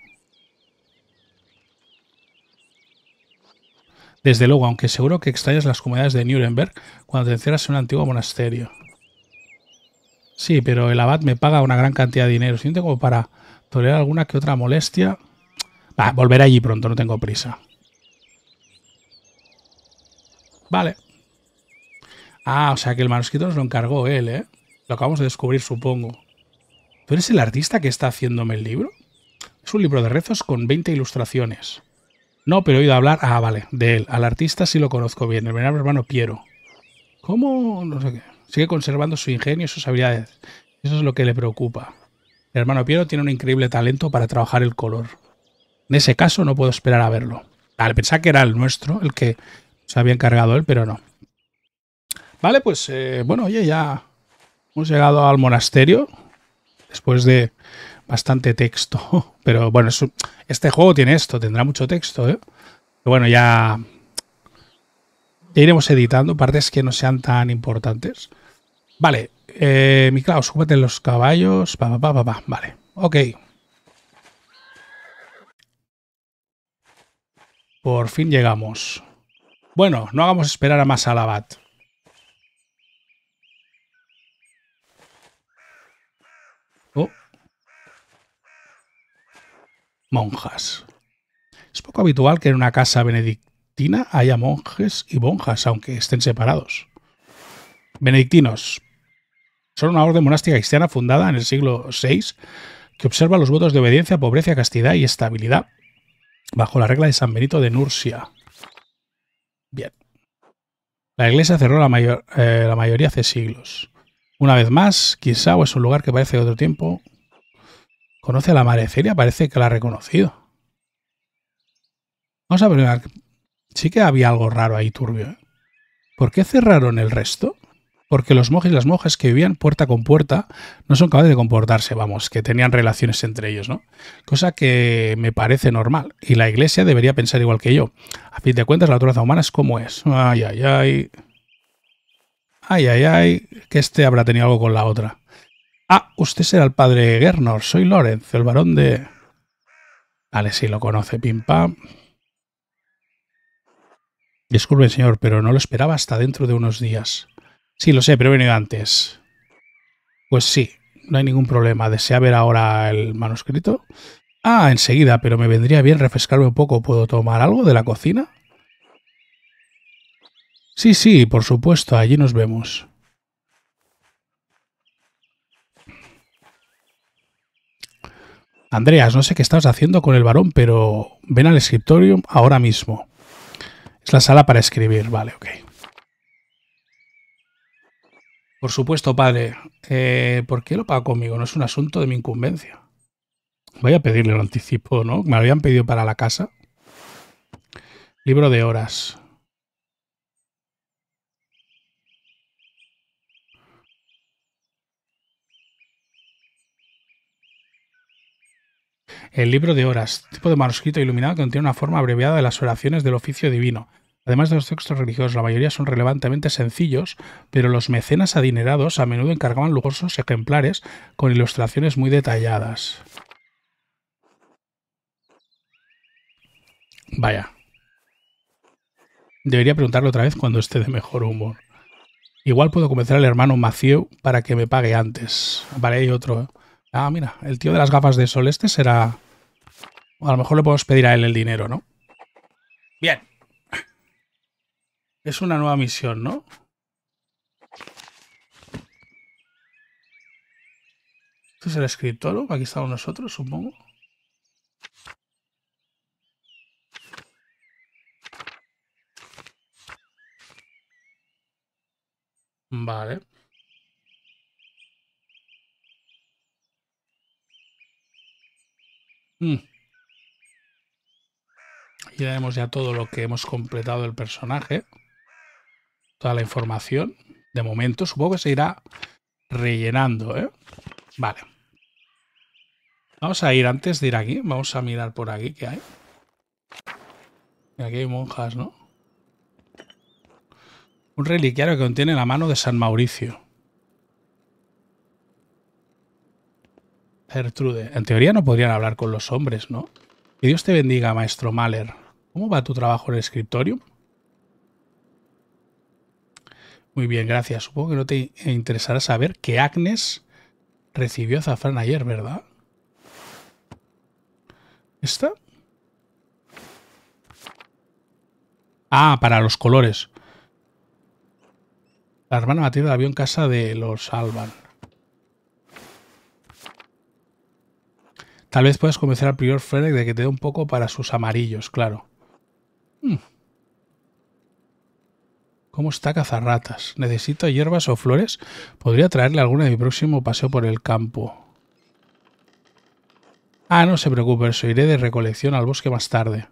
Desde luego, aunque seguro que extrañas las comunidades de Nuremberg cuando te encierras en un antiguo monasterio. Sí, pero el abad me paga una gran cantidad de dinero, siente como para tolerar alguna que otra molestia volver allí pronto, no tengo prisa. Vale. Ah, o sea que el manuscrito nos lo encargó él, ¿eh? Lo acabamos de descubrir, supongo. ¿Tú eres el artista que está haciéndome el libro? Es un libro de rezos con 20 ilustraciones. No, pero he oído hablar... Ah, vale, de él. Al artista sí lo conozco bien, el venerable hermano Piero. ¿Cómo? No sé qué. Sigue conservando su ingenio y sus habilidades. Eso es lo que le preocupa. El hermano Piero tiene un increíble talento para trabajar el color. En ese caso no puedo esperar a verlo. Vale, pensaba que era el nuestro, el que se había encargado él, pero no. Vale, pues eh, bueno, oye, ya hemos llegado al monasterio después de bastante texto. Pero bueno, este juego tiene esto, tendrá mucho texto, ¿eh? Pero bueno, ya, iremos editando partes que no sean tan importantes. Vale, eh, mi claus los caballos. Pa, pa, Vale, ok. Por fin llegamos. Bueno, no hagamos esperar a más Alabat. Oh. Monjas. Es poco habitual que en una casa benedictina haya monjes y monjas, aunque estén separados. Benedictinos. Son una orden monástica cristiana fundada en el siglo VI que observa los votos de obediencia, pobreza, castidad y estabilidad bajo la regla de San Benito de Nursia. Bien. La iglesia cerró la, mayor, eh, la mayoría hace siglos. Una vez más, Kisao es un lugar que parece de otro tiempo. Conoce la madre parece que la ha reconocido. Vamos a ver. Sí que había algo raro ahí, turbio. ¿eh? ¿Por qué cerraron el resto? porque los monjes y las monjas que vivían puerta con puerta no son capaces de comportarse, vamos, que tenían relaciones entre ellos, ¿no? Cosa que me parece normal y la iglesia debería pensar igual que yo. A fin de cuentas, la naturaleza humana es como es. Ay, ay, ay. Ay, ay, ay, que este habrá tenido algo con la otra. Ah, usted será el padre Gernor, soy Lorenz, el varón de... Vale, sí, lo conoce, pim pam. Disculpen, señor, pero no lo esperaba hasta dentro de unos días. Sí, lo sé, pero he venido antes. Pues sí, no hay ningún problema. ¿Desea ver ahora el manuscrito? Ah, enseguida, pero me vendría bien refrescarme un poco. ¿Puedo tomar algo de la cocina? Sí, sí, por supuesto, allí nos vemos. Andreas, no sé qué estás haciendo con el varón, pero ven al escritorio ahora mismo. Es la sala para escribir, vale, ok. Por supuesto, padre. Eh, ¿Por qué lo pago conmigo? No es un asunto de mi incumbencia. Voy a pedirle lo anticipo, ¿no? Me lo habían pedido para la casa. Libro de horas. El libro de horas, tipo de manuscrito iluminado que contiene una forma abreviada de las oraciones del oficio divino, Además de los textos religiosos, la mayoría son relevantemente sencillos, pero los mecenas adinerados a menudo encargaban lujosos ejemplares con ilustraciones muy detalladas. Vaya. Debería preguntarle otra vez cuando esté de mejor humor. Igual puedo convencer al hermano Macieu para que me pague antes. Vale, hay otro. Ah, mira, el tío de las gafas de sol este será... A lo mejor le podemos pedir a él el dinero, ¿no? Bien. Es una nueva misión, ¿no? Este es el escritorio, aquí estamos nosotros, supongo. Vale. Hmm. Ya vemos tenemos ya todo lo que hemos completado el personaje toda la información. De momento, supongo que se irá rellenando, ¿eh? Vale. Vamos a ir antes de ir aquí. Vamos a mirar por aquí qué hay. Aquí hay monjas, ¿no? Un reliquiario que contiene la mano de San Mauricio. Gertrude, en teoría no podrían hablar con los hombres, ¿no? Que Dios te bendiga, maestro Mahler. ¿Cómo va tu trabajo en el escritorio? Muy bien, gracias. Supongo que no te interesará saber que Agnes recibió azafrán ayer, ¿verdad? ¿Esta? Ah, para los colores. La hermana Matilda la vio en casa de los Alban. Tal vez puedas convencer al prior Frederick de que te dé un poco para sus amarillos, claro. Hmm. ¿Cómo está cazarratas? ¿Necesito hierbas o flores? Podría traerle alguna de mi próximo paseo por el campo. Ah, no se preocupe, eso iré de recolección al bosque más tarde.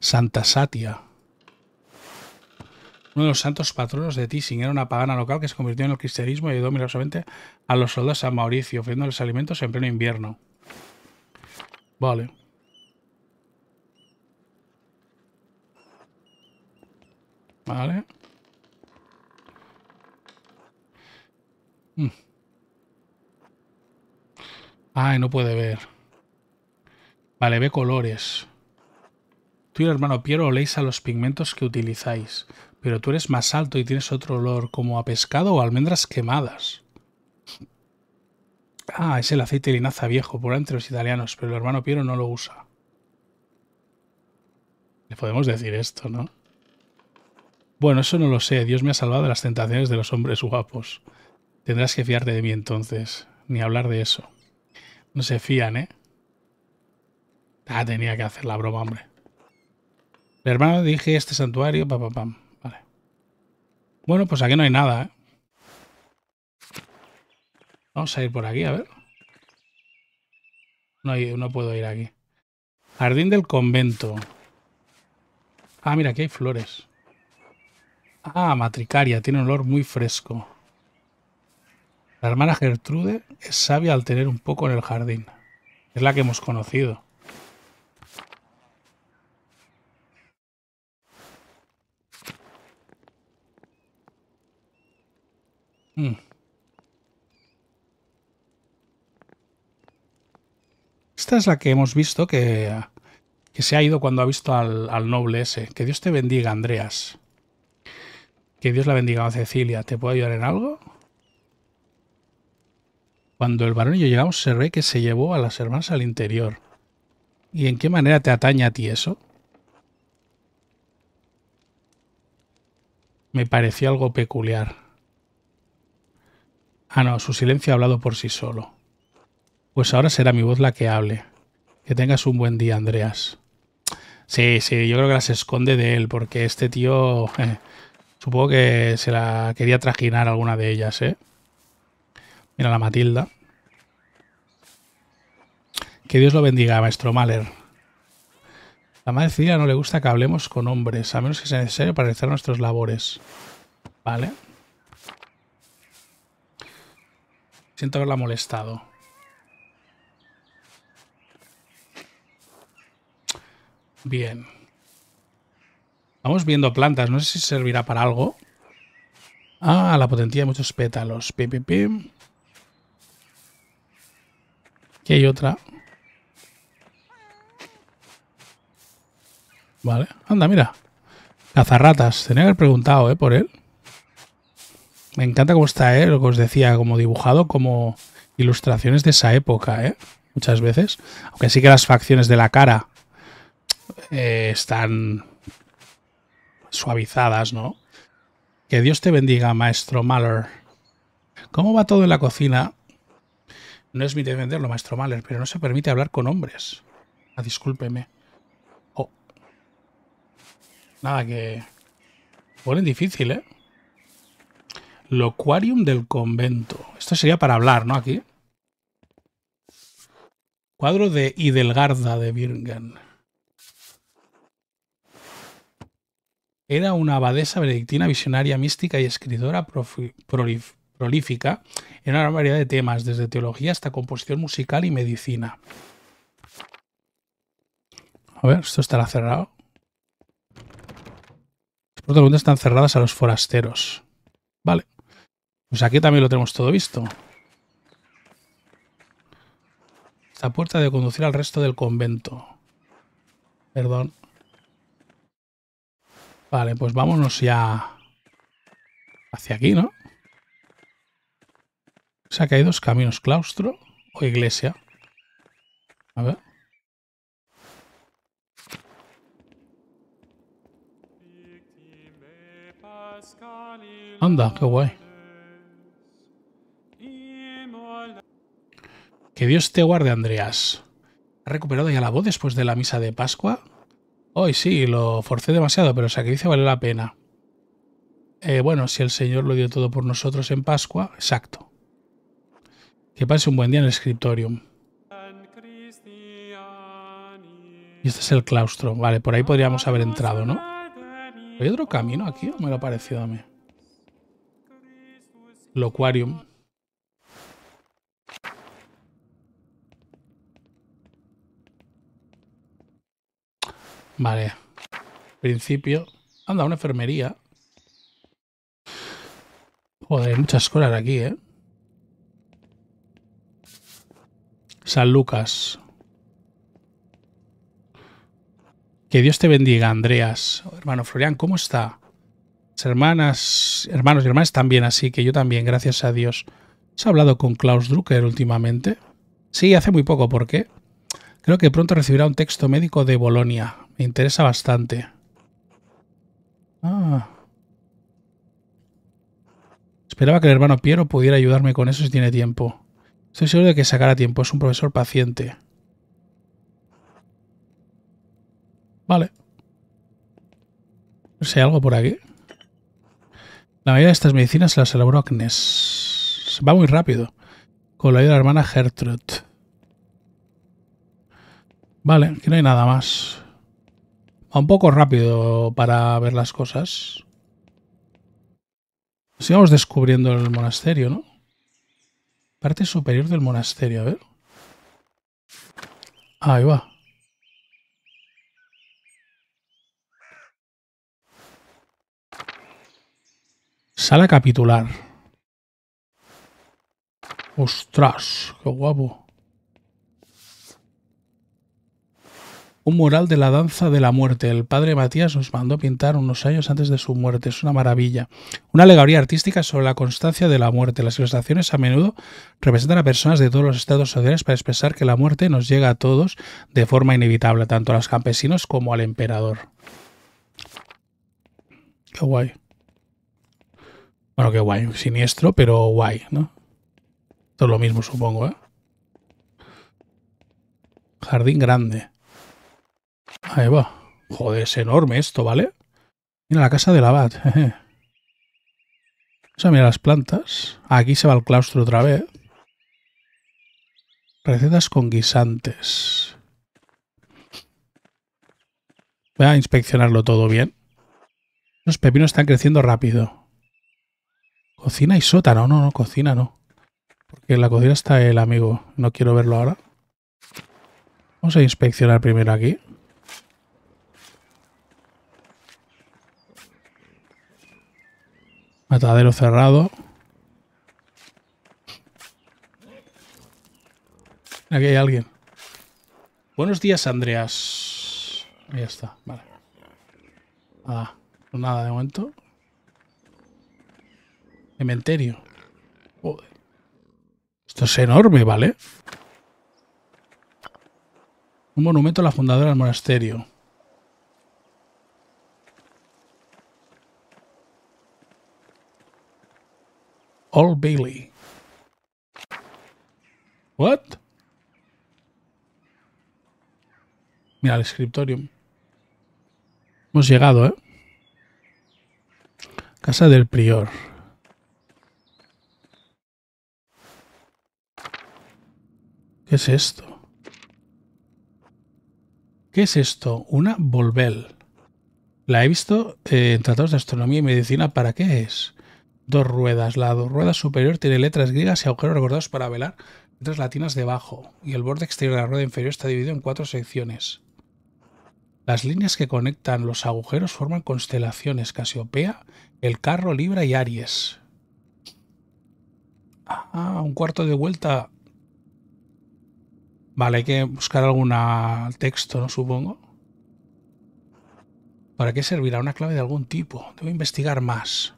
Santa Satia. Uno de los santos patronos de Tissing era una pagana local que se convirtió en el cristianismo y ayudó milagrosamente a los soldados de San Mauricio, ofreciéndoles alimentos en pleno invierno. Vale. Vale. Mm. Ay, no puede ver. Vale, ve colores. Tú y el hermano Piero oléis a los pigmentos que utilizáis, pero tú eres más alto y tienes otro olor, como a pescado o almendras quemadas. Ah, es el aceite de linaza viejo, por entre los italianos, pero el hermano Piero no lo usa. Le podemos decir esto, ¿no? Bueno, eso no lo sé. Dios me ha salvado de las tentaciones de los hombres guapos. Tendrás que fiarte de mí entonces. Ni hablar de eso. No se fían, ¿eh? Ah, tenía que hacer la broma, hombre. El hermano dije este santuario, Vale. Bueno, pues aquí no hay nada, ¿eh? Vamos a ir por aquí, a ver. No, no puedo ir aquí. Jardín del convento. Ah, mira, aquí hay flores. Ah, matricaria, tiene un olor muy fresco. La hermana Gertrude es sabia al tener un poco en el jardín. Es la que hemos conocido. Mm. Esta es la que hemos visto que, se ha ido cuando ha visto al, al noble ese. Que Dios te bendiga, Andreas. Que Dios la bendiga, oh, Cecilia. ¿Te puedo ayudar en algo? Cuando el varón y yo llegamos, se ve que se llevó a las hermanas al interior. ¿Y en qué manera te atañe a ti eso? Me pareció algo peculiar. Ah, no, su silencio ha hablado por sí solo. Pues ahora será mi voz la que hable. Que tengas un buen día, Andreas. Sí, sí, yo creo que las esconde de él, porque este tío... Eh, Supongo que se la quería trajinar alguna de ellas, ¿eh? Mira la Matilda. Que Dios lo bendiga, maestro Mahler. La madre no le gusta que hablemos con hombres, a menos que sea necesario para realizar nuestras labores. Vale. Siento haberla molestado. Bien. Vamos viendo plantas, no sé si servirá para algo. Ah, la potencia de muchos pétalos. Pim, pim, pim. Aquí hay otra. Vale, anda, mira. Cazarratas. Tenía que haber preguntado, ¿eh? Por él. Me encanta cómo está, ¿eh? Lo que os decía, como dibujado, como ilustraciones de esa época, ¿eh? Muchas veces. Aunque sí que las facciones de la cara eh, están suavizadas, ¿no? Que Dios te bendiga, maestro Mahler. ¿Cómo va todo en la cocina? No es mi defenderlo, maestro Mahler, pero no se permite hablar con hombres. Ah, discúlpeme. Oh. Nada, que... Ponen difícil, ¿eh? Locuarium del convento. Esto sería para hablar, ¿no? Aquí. Cuadro de Hidelgarda de Birgen. Era una abadesa benedictina visionaria mística y escritora prolífica en una variedad de temas, desde teología hasta composición musical y medicina. A ver, esto estará cerrado. Las puertas están cerradas a los forasteros. Vale. Pues aquí también lo tenemos todo visto. Esta puerta de conducir al resto del convento. Perdón. Vale, pues vámonos ya hacia aquí, ¿no? O sea que hay dos caminos, claustro o iglesia. A ver. Anda, qué guay. Que Dios te guarde, Andreas. ¿Ha recuperado ya la voz después de la misa de Pascua? Hoy sí, lo forcé demasiado, pero el sacrificio vale la pena. Eh, bueno, si el Señor lo dio todo por nosotros en Pascua, exacto. Que pase un buen día en el escritorium. Y este es el claustro. Vale, por ahí podríamos haber entrado, ¿no? ¿Hay otro camino aquí o me lo ha parecido a mí? Locuarium. Vale. Principio. Anda, una enfermería. Joder, hay muchas cosas aquí, ¿eh? San Lucas. Que Dios te bendiga, Andreas. hermano Florian, ¿cómo está? Las hermanas, hermanos y hermanas también, así que yo también, gracias a Dios. ¿Has hablado con Klaus Drucker últimamente? Sí, hace muy poco, ¿por qué? Creo que pronto recibirá un texto médico de Bolonia. Me interesa bastante. Ah. Esperaba que el hermano Piero pudiera ayudarme con eso si tiene tiempo. Estoy seguro de que sacará tiempo. Es un profesor paciente. Vale. No sé, algo por aquí. La mayoría de estas medicinas las elaboró Agnes. Va muy rápido. Con la ayuda de la hermana Gertrude. Vale, que no hay nada más un poco rápido para ver las cosas. Sigamos descubriendo el monasterio, ¿no? Parte superior del monasterio, a ver. Ahí va. Sala capitular. ¡Ostras! ¡Qué guapo! un mural de la danza de la muerte. El padre Matías nos mandó pintar unos años antes de su muerte. Es una maravilla. Una alegoría artística sobre la constancia de la muerte. Las ilustraciones a menudo representan a personas de todos los estados sociales para expresar que la muerte nos llega a todos de forma inevitable, tanto a los campesinos como al emperador. Qué guay. Bueno, qué guay. Siniestro, pero guay, ¿no? Todo lo mismo, supongo, ¿eh? Jardín grande. Ahí va. Joder, es enorme esto, ¿vale? Mira la casa del abad. Vamos O sea, las plantas. Aquí se va el claustro otra vez. Recetas con guisantes. Voy a inspeccionarlo todo bien. Los pepinos están creciendo rápido. Cocina y sótano. No, no, no, cocina no. Porque en la cocina está el amigo. No quiero verlo ahora. Vamos a inspeccionar primero aquí. Matadero cerrado. Aquí hay alguien. Buenos días, Andreas. Ahí está, vale. Ah, pues nada de momento. Cementerio. Joder. Esto es enorme, ¿vale? Un monumento a la fundadora del monasterio. Old Bailey. ¿What? Mira, el escritorio. Hemos llegado, ¿eh? Casa del prior. ¿Qué es esto? ¿Qué es esto? Una volvel. La he visto eh, en tratados de astronomía y medicina. ¿Para qué es? dos ruedas. La rueda superior tiene letras griegas y agujeros recordados para velar, letras latinas debajo, y el borde exterior de la rueda inferior está dividido en cuatro secciones. Las líneas que conectan los agujeros forman constelaciones Casiopea, el carro, Libra y Aries. Ah, un cuarto de vuelta. Vale, hay que buscar algún texto, ¿no? Supongo. ¿Para qué servirá una clave de algún tipo? Debo investigar más.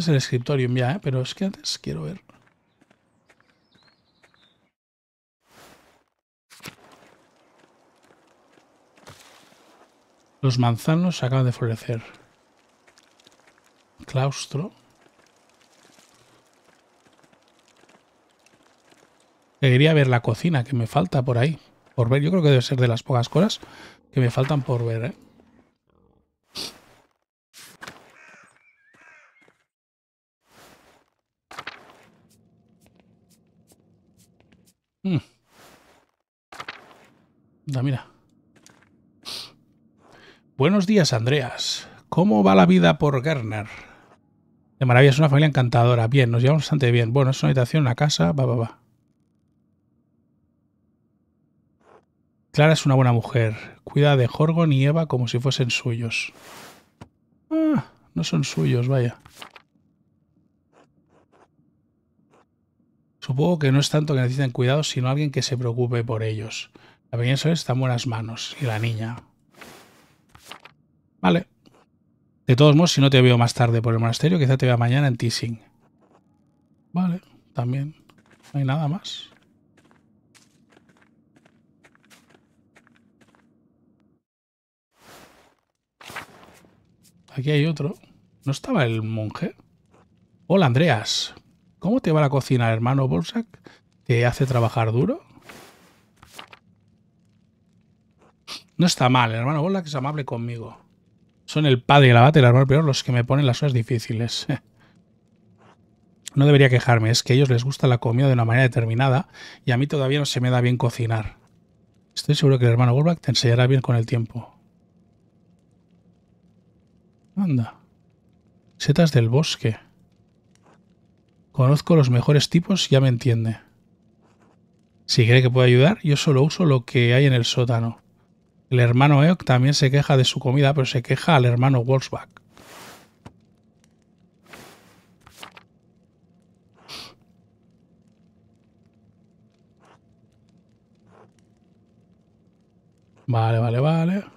es el escritorio ya, ¿eh? pero es que antes quiero ver. Los manzanos acaban de florecer. Claustro. Quería ver la cocina que me falta por ahí. Por ver, yo creo que debe ser de las pocas cosas que me faltan por ver, ¿eh? Mm. Ah, mira. Buenos días, Andreas. ¿Cómo va la vida por Gerner? De maravilla, es una familia encantadora. Bien, nos llevamos bastante bien. Bueno, es una habitación, una casa, va, va, va. Clara es una buena mujer. Cuida de Jorgon y Eva como si fuesen suyos. Ah, no son suyos, vaya. Supongo que no es tanto que necesiten cuidados, sino alguien que se preocupe por ellos. La pequeña está en buenas manos y la niña. Vale. De todos modos, si no te veo más tarde por el monasterio, quizá te vea mañana en Teasing. Vale, también. No hay nada más. Aquí hay otro. ¿No estaba el monje? Hola, Andreas. ¿Cómo te va la cocina, hermano Bolsak? ¿Te hace trabajar duro? No está mal, hermano Bolsak, es amable conmigo. Son el padre y la abate, el hermano peor los que me ponen las horas difíciles. No debería quejarme, es que a ellos les gusta la comida de una manera determinada y a mí todavía no se me da bien cocinar. Estoy seguro que el hermano Bolsak te enseñará bien con el tiempo. Anda. Setas del bosque. Conozco los mejores tipos, ya me entiende. Si cree que puede ayudar, yo solo uso lo que hay en el sótano. El hermano Eok también se queja de su comida, pero se queja al hermano Wolfsback. Vale, vale, vale.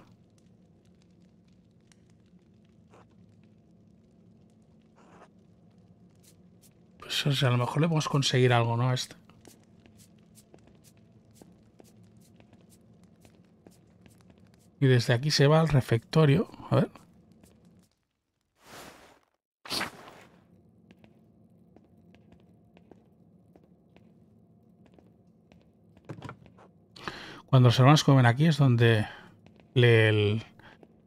a lo mejor le podemos conseguir algo, ¿no? este. Y desde aquí se va al refectorio. A ver. Cuando los hermanos comen aquí es donde le, el,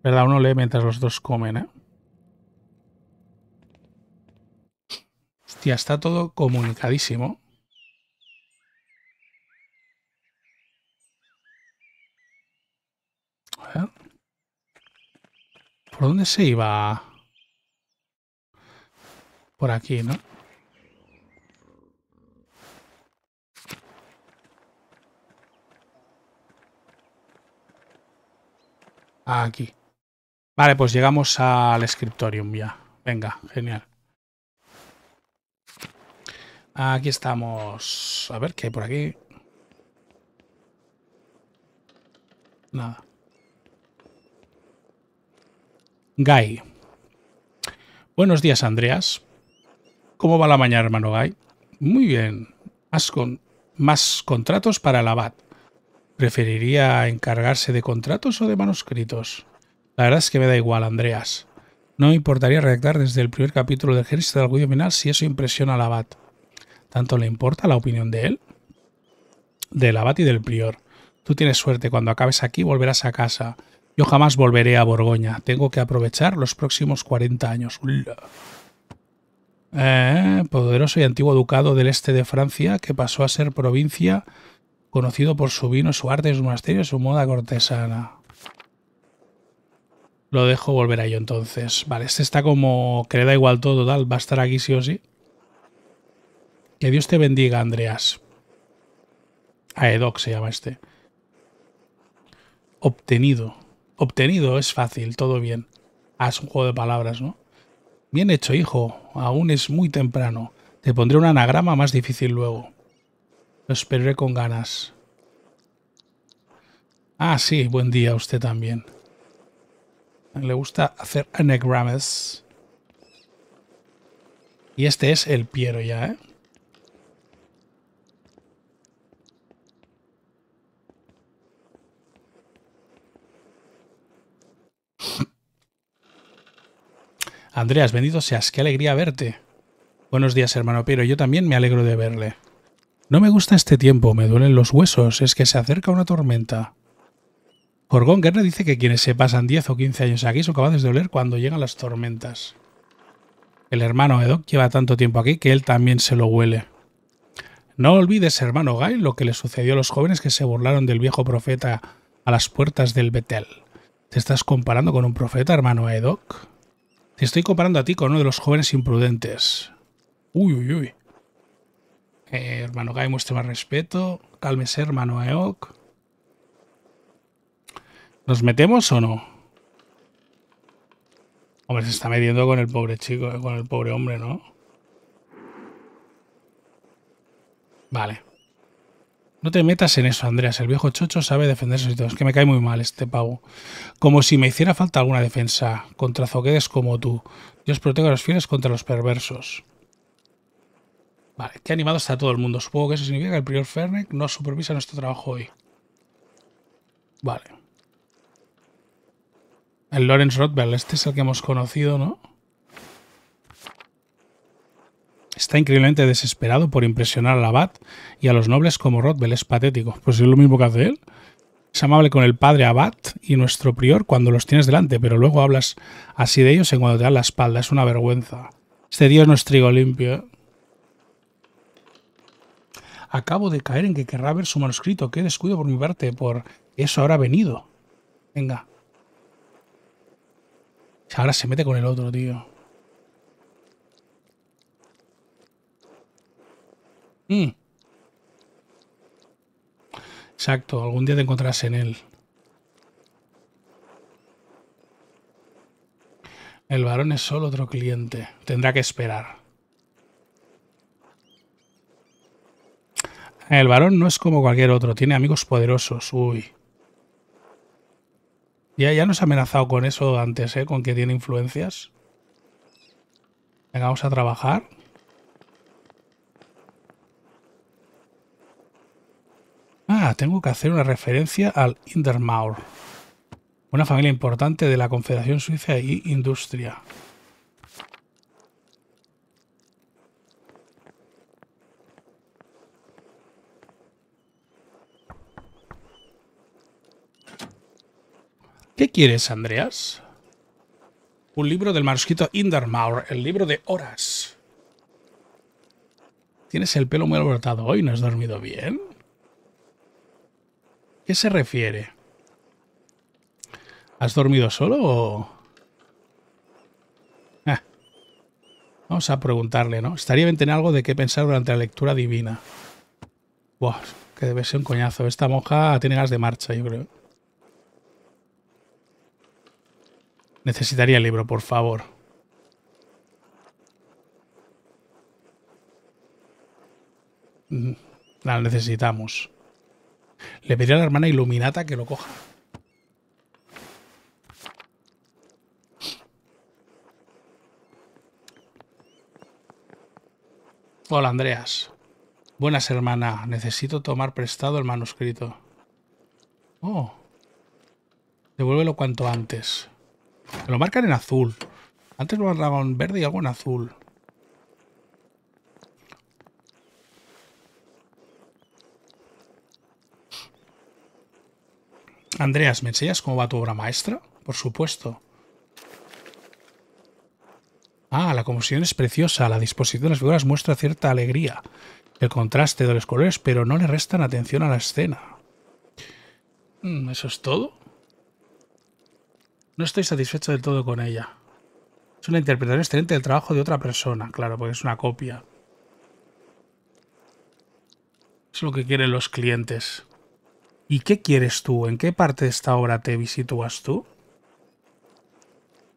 ¿verdad? uno lee mientras los dos comen, ¿eh? Hostia, está todo comunicadísimo. ¿Por dónde se iba? Por aquí, ¿no? Aquí. Vale, pues llegamos al scriptorium ya. Venga, genial. Aquí estamos. A ver qué hay por aquí. Nada. Guy. Buenos días, Andreas. ¿Cómo va la mañana, hermano Guy? Muy bien. Más, con, más contratos para el abad. ¿Preferiría encargarse de contratos o de manuscritos? La verdad es que me da igual, Andreas. No me importaría redactar desde el primer capítulo del ejército del juicio final si eso impresiona al abad tanto le importa la opinión de él, del abad y del prior. Tú tienes suerte, cuando acabes aquí volverás a casa. Yo jamás volveré a Borgoña. Tengo que aprovechar los próximos 40 años. Eh, poderoso y antiguo ducado del este de Francia, que pasó a ser provincia, conocido por su vino, su arte, su monasterio y su moda cortesana. Lo dejo volver a ello entonces. Vale, este está como que le da igual todo, tal, Va a estar aquí sí o sí. Que Dios te bendiga, Andreas. Aedoc se llama este. Obtenido. Obtenido es fácil, todo bien. Ah, es un juego de palabras, ¿no? Bien hecho, hijo. Aún es muy temprano. Te pondré un anagrama más difícil luego. Lo esperaré con ganas. Ah, sí, buen día a usted también. Le gusta hacer anagramas. Y este es el Piero ya, ¿eh? Andreas, bendito seas, qué alegría verte. Buenos días, hermano Piero, yo también me alegro de verle. No me gusta este tiempo, me duelen los huesos, es que se acerca una tormenta. Jorgón Guerra dice que quienes se pasan 10 o 15 años aquí son capaces de oler cuando llegan las tormentas. El hermano Edoc lleva tanto tiempo aquí que él también se lo huele. No olvides, hermano Guy, lo que le sucedió a los jóvenes que se burlaron del viejo profeta a las puertas del Betel. ¿Te estás comparando con un profeta, hermano Edoc? Te estoy comparando a ti con uno de los jóvenes imprudentes. Uy, uy, uy. Eh, hermano Gai, muestre más respeto. Cálmese, hermano Eok. ¿Nos metemos o no? Hombre, se está metiendo con el pobre chico, con el pobre hombre, ¿no? Vale. No te metas en eso, Andreas. El viejo Chocho sabe defenderse sus Es que me cae muy mal este pavo. Como si me hiciera falta alguna defensa contra zoquedes como tú. Dios protege a los fieles contra los perversos. Vale, qué animado está todo el mundo. Supongo que eso significa que el prior Fernek no supervisa nuestro trabajo hoy. Vale. El Lawrence Rothbell, este es el que hemos conocido, ¿no? está increíblemente desesperado por impresionar al abad y a los nobles como Rodbel. es patético. Pues es lo mismo que hace él. Es amable con el padre abad y nuestro prior cuando los tienes delante, pero luego hablas así de ellos en cuando te dan la espalda. Es una vergüenza. Este dios no es trigo limpio. ¿eh? Acabo de caer en que querrá ver su manuscrito. Qué descuido por mi parte. Por eso ahora ha venido. Venga. Ahora se mete con el otro, tío. Mm. Exacto, algún día te encontrarás en él. El varón es solo otro cliente. Tendrá que esperar. El varón no es como cualquier otro. Tiene amigos poderosos. Uy. Ya, ya nos ha amenazado con eso antes, ¿eh? Con que tiene influencias. Venga, vamos a trabajar. Ah, tengo que hacer una referencia al Indermaur, una familia importante de la Confederación Suiza y Industria. ¿Qué quieres, Andreas? Un libro del manuscrito Indermaur, el libro de horas. Tienes el pelo muy alborotado hoy, ¿no has dormido bien? qué se refiere? ¿Has dormido solo o...? Ah. Vamos a preguntarle, ¿no? Estaría bien tener algo de qué pensar durante la lectura divina. Buah, que debe ser un coñazo. Esta monja tiene gas de marcha, yo creo. Necesitaría el libro, por favor. Mm, la necesitamos. Le pediré a la hermana Iluminata que lo coja. Hola, Andreas. Buenas, hermana. Necesito tomar prestado el manuscrito. Oh. Devuélvelo cuanto antes. lo marcan en azul. Antes lo marcaban verde y algo en azul. Andreas, ¿me enseñas cómo va tu obra maestra? Por supuesto. Ah, la composición es preciosa. La disposición de las figuras muestra cierta alegría. El contraste de los colores, pero no le restan atención a la escena. Mm, ¿Eso es todo? No estoy satisfecho del todo con ella. Es una interpretación excelente del trabajo de otra persona, claro, porque es una copia. Es lo que quieren los clientes. ¿Y qué quieres tú? ¿En qué parte de esta obra te visitúas tú?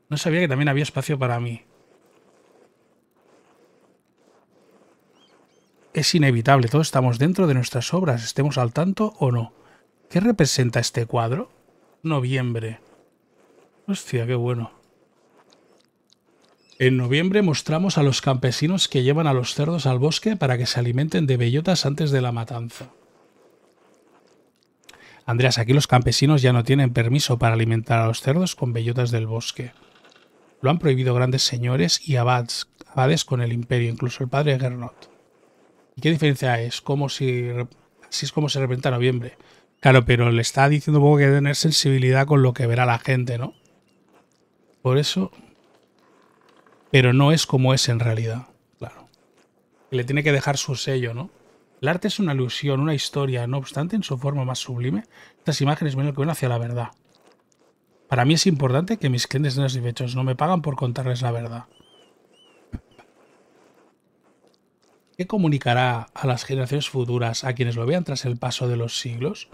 No sabía que también había espacio para mí. Es inevitable, todos estamos dentro de nuestras obras, estemos al tanto o no. ¿Qué representa este cuadro? Noviembre. Hostia, qué bueno. En noviembre mostramos a los campesinos que llevan a los cerdos al bosque para que se alimenten de bellotas antes de la matanza. Andreas, aquí los campesinos ya no tienen permiso para alimentar a los cerdos con bellotas del bosque. Lo han prohibido grandes señores y abades, con el imperio, incluso el padre Gernot. ¿Y qué diferencia es? Como si, así es como se representa noviembre. Claro, pero le está diciendo un poco que tener sensibilidad con lo que verá la gente, ¿no? Por eso. Pero no es como es en realidad, claro. Le tiene que dejar su sello, ¿no? El arte es una ilusión, una historia, no obstante, en su forma más sublime, estas imágenes ven lo que hacia la verdad. Para mí es importante que mis clientes estén satisfechos, no me pagan por contarles la verdad. ¿Qué comunicará a las generaciones futuras, a quienes lo vean tras el paso de los siglos?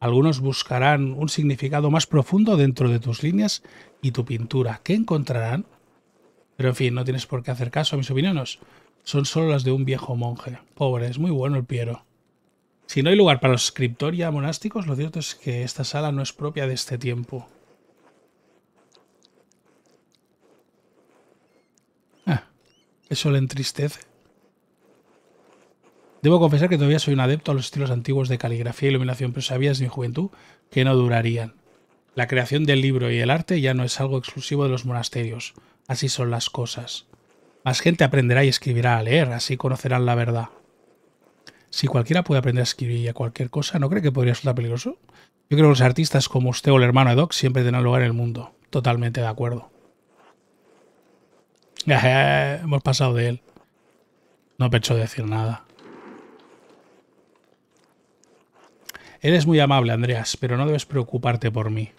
Algunos buscarán un significado más profundo dentro de tus líneas y tu pintura. ¿Qué encontrarán? Pero en fin, no tienes por qué hacer caso a mis opiniones son solo las de un viejo monje. Pobre, es muy bueno el Piero. Si no hay lugar para los scriptoria monásticos, lo cierto es que esta sala no es propia de este tiempo. Ah, eso le entristece. Debo confesar que todavía soy un adepto a los estilos antiguos de caligrafía y e iluminación, pero sabía desde mi juventud que no durarían. La creación del libro y el arte ya no es algo exclusivo de los monasterios. Así son las cosas. Más gente aprenderá y escribirá a leer, así conocerán la verdad. Si cualquiera puede aprender a escribir y a cualquier cosa, ¿no cree que podría resultar peligroso? Yo creo que los artistas como usted o el hermano Edoc siempre tendrán lugar en el mundo. Totalmente de acuerdo. Hemos pasado de él. No pecho decir nada. Eres muy amable, Andreas, pero no debes preocuparte por mí.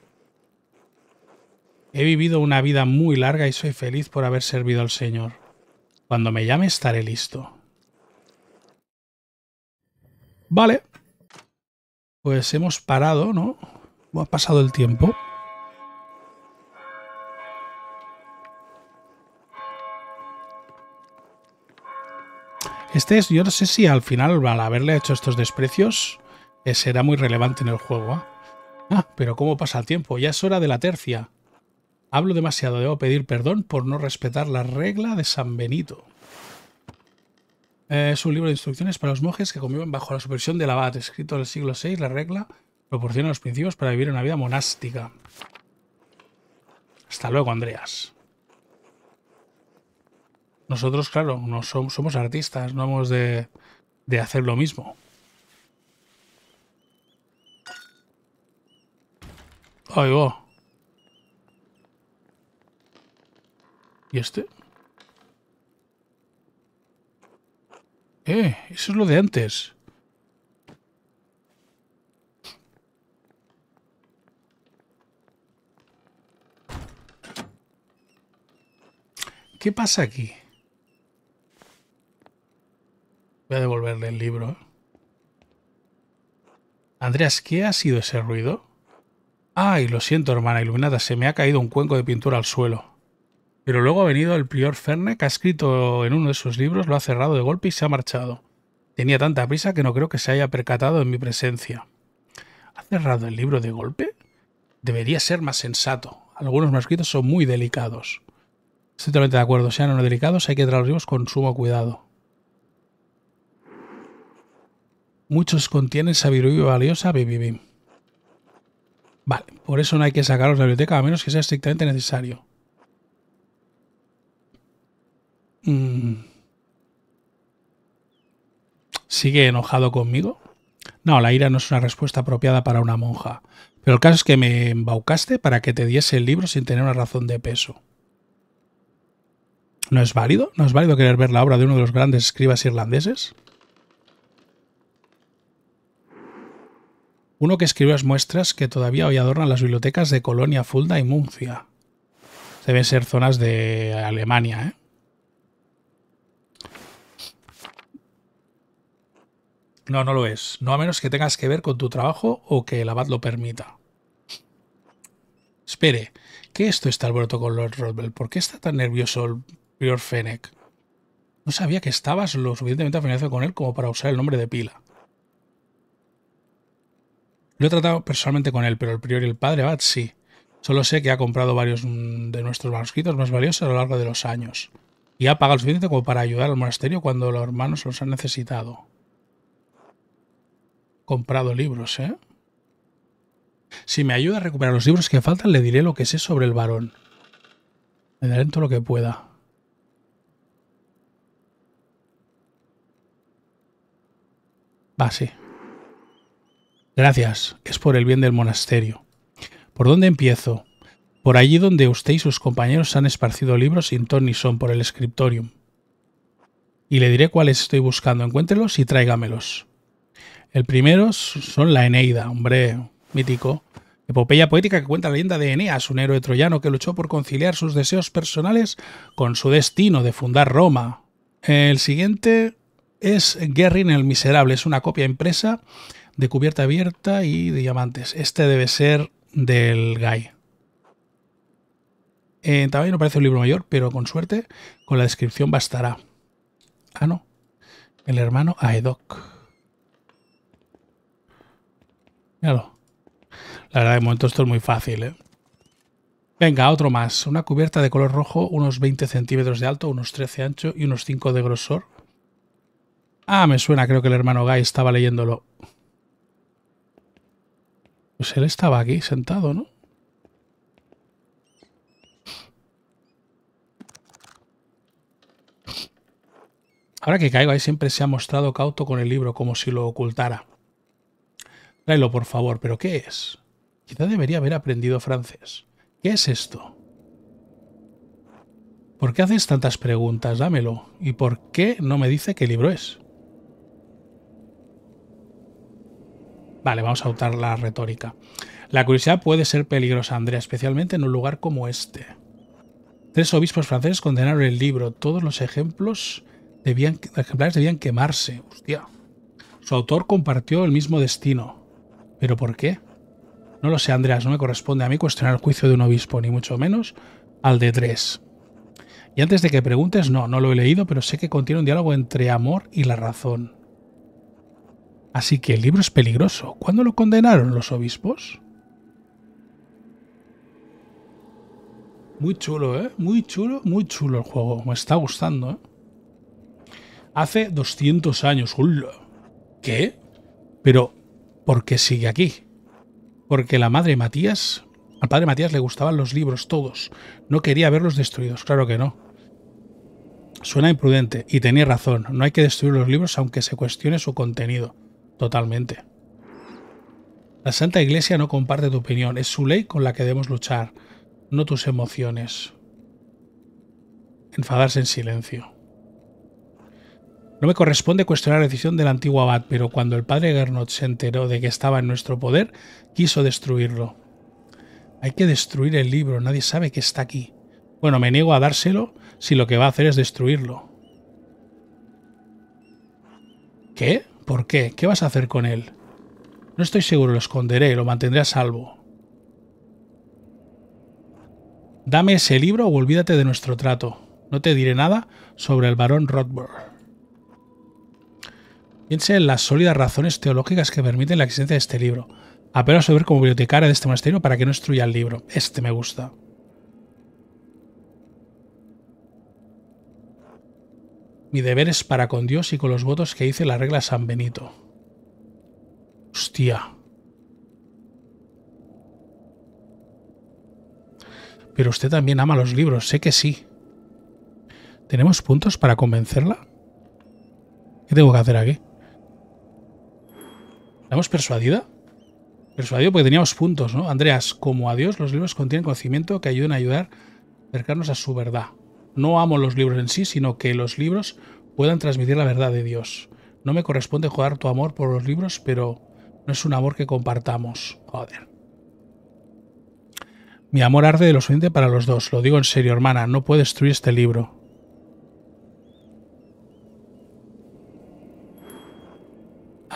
He vivido una vida muy larga y soy feliz por haber servido al Señor. Cuando me llame estaré listo. Vale. Pues hemos parado, ¿no? Ha pasado el tiempo. Este es, yo no sé si al final, al haberle hecho estos desprecios, eh, será muy relevante en el juego. ¿ah? ah, pero ¿cómo pasa el tiempo? Ya es hora de la tercia. Hablo demasiado, debo pedir perdón por no respetar la regla de San Benito. Eh, es un libro de instrucciones para los monjes que conviven bajo la supervisión del abad, escrito en el siglo VI. La regla proporciona los principios para vivir una vida monástica. Hasta luego, Andreas. Nosotros, claro, no somos, artistas, no hemos de, de hacer lo mismo. Oigo. ¿Y este? Eh, eso es lo de antes. ¿Qué pasa aquí? Voy a devolverle el libro. Andreas, ¿qué ha sido ese ruido? Ay, lo siento, hermana iluminada, se me ha caído un cuenco de pintura al suelo. Pero luego ha venido el prior Ferne, que ha escrito en uno de sus libros, lo ha cerrado de golpe y se ha marchado. Tenía tanta prisa que no creo que se haya percatado en mi presencia. ¿Ha cerrado el libro de golpe? Debería ser más sensato. Algunos manuscritos son muy delicados. Estoy totalmente de acuerdo. Sean o no delicados, hay que tratarlos con sumo cuidado. Muchos contienen sabiduría valiosa, bim. Vale, por eso no hay que sacarlos de la biblioteca a menos que sea estrictamente necesario. Mm. sigue enojado conmigo. No, la ira no es una respuesta apropiada para una monja. Pero el caso es que me embaucaste para que te diese el libro sin tener una razón de peso. ¿No es válido? ¿No es válido querer ver la obra de uno de los grandes escribas irlandeses? Uno que escribió las muestras que todavía hoy adornan las bibliotecas de Colonia, Fulda y Muncia. Deben ser zonas de Alemania, ¿eh? No, no lo es. No a menos que tengas que ver con tu trabajo o que el abad lo permita. Espere, ¿qué esto está alboroto con Lord Rodwell? ¿Por qué está tan nervioso el prior Fennec? No sabía que estabas lo suficientemente afinado con él como para usar el nombre de pila. Lo he tratado personalmente con él, pero el prior y el padre abad sí. Solo sé que ha comprado varios de nuestros manuscritos más valiosos a lo largo de los años. Y ha pagado lo suficiente como para ayudar al monasterio cuando los hermanos los han necesitado comprado libros, ¿eh? Si me ayuda a recuperar los libros que faltan, le diré lo que sé sobre el varón. Le daré todo lo que pueda. Va, sí. Gracias, es por el bien del monasterio. ¿Por dónde empiezo? Por allí donde usted y sus compañeros han esparcido libros sin ton ni son por el scriptorium. Y le diré cuáles estoy buscando. Encuéntrelos y tráigamelos. El primero son la Eneida, hombre mítico. Epopeya poética que cuenta la leyenda de Eneas, un héroe troyano que luchó por conciliar sus deseos personales con su destino de fundar Roma. El siguiente es Guerrin el Miserable, es una copia impresa de cubierta abierta y de diamantes. Este debe ser del Guy. En eh, no parece un libro mayor, pero con suerte, con la descripción bastará. Ah, no. El hermano Aedoc. Míralo. La verdad, de momento esto es muy fácil, ¿eh? Venga, otro más. Una cubierta de color rojo, unos 20 centímetros de alto, unos 13 de ancho y unos 5 de grosor. Ah, me suena, creo que el hermano Guy estaba leyéndolo. Pues él estaba aquí, sentado, ¿no? Ahora que caigo ahí siempre se ha mostrado cauto con el libro, como si lo ocultara. Tráelo, por favor, pero ¿qué es? Quizá debería haber aprendido francés. ¿Qué es esto? ¿Por qué haces tantas preguntas? Dámelo. ¿Y por qué no me dice qué libro es? Vale, vamos a usar la retórica. La curiosidad puede ser peligrosa, Andrea, especialmente en un lugar como este. Tres obispos franceses condenaron el libro. Todos los ejemplos debían, ejemplares debían quemarse. Hostia. Su autor compartió el mismo destino. ¿Pero por qué? No lo sé, Andreas, no me corresponde a mí cuestionar el juicio de un obispo, ni mucho menos al de tres. Y antes de que preguntes, no, no lo he leído, pero sé que contiene un diálogo entre amor y la razón. Así que el libro es peligroso. ¿Cuándo lo condenaron los obispos? Muy chulo, ¿eh? Muy chulo, muy chulo el juego. Me está gustando, ¿eh? Hace 200 años. ¿Qué? Pero ¿por sigue aquí? Porque la madre Matías, al padre Matías le gustaban los libros todos, no quería verlos destruidos, claro que no. Suena imprudente y tenía razón, no hay que destruir los libros aunque se cuestione su contenido, totalmente. La Santa Iglesia no comparte tu opinión, es su ley con la que debemos luchar, no tus emociones. Enfadarse en silencio. No me corresponde cuestionar la decisión del antiguo abad, pero cuando el padre Gernot se enteró de que estaba en nuestro poder, quiso destruirlo. Hay que destruir el libro, nadie sabe que está aquí. Bueno, me niego a dárselo si lo que va a hacer es destruirlo. ¿Qué? ¿Por qué? ¿Qué vas a hacer con él? No estoy seguro, lo esconderé, lo mantendré a salvo. Dame ese libro o olvídate de nuestro trato. No te diré nada sobre el barón Rodburg. Piense en las sólidas razones teológicas que permiten la existencia de este libro. Apenas a cómo como bibliotecaria de este monasterio para que no destruya el libro. Este me gusta. Mi deber es para con Dios y con los votos que hice la regla San Benito. Hostia. Pero usted también ama los libros, sé que sí. ¿Tenemos puntos para convencerla? ¿Qué tengo que hacer aquí? ¿La hemos persuadida? Persuadido porque teníamos puntos, ¿no? Andreas, como a Dios, los libros contienen conocimiento que ayuden a ayudar a acercarnos a su verdad. No amo los libros en sí, sino que los libros puedan transmitir la verdad de Dios. No me corresponde jugar tu amor por los libros, pero no es un amor que compartamos. Joder. Mi amor arde de los suficiente para los dos. Lo digo en serio, hermana. No puedo destruir este libro.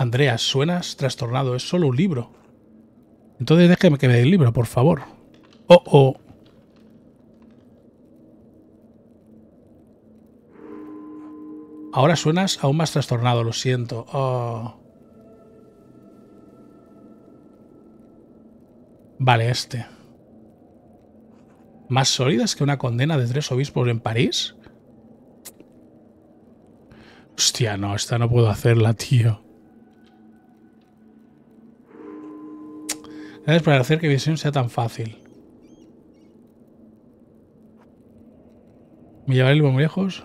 Andrea, suenas trastornado, es solo un libro. Entonces déjeme que me dé el libro, por favor. Oh, oh. Ahora suenas aún más trastornado, lo siento. Oh. Vale, este. ¿Más sólidas que una condena de tres obispos en París? Hostia, no, esta no puedo hacerla, tío. Gracias por hacer que visión sea tan fácil. ¿Me llevaré el muy lejos?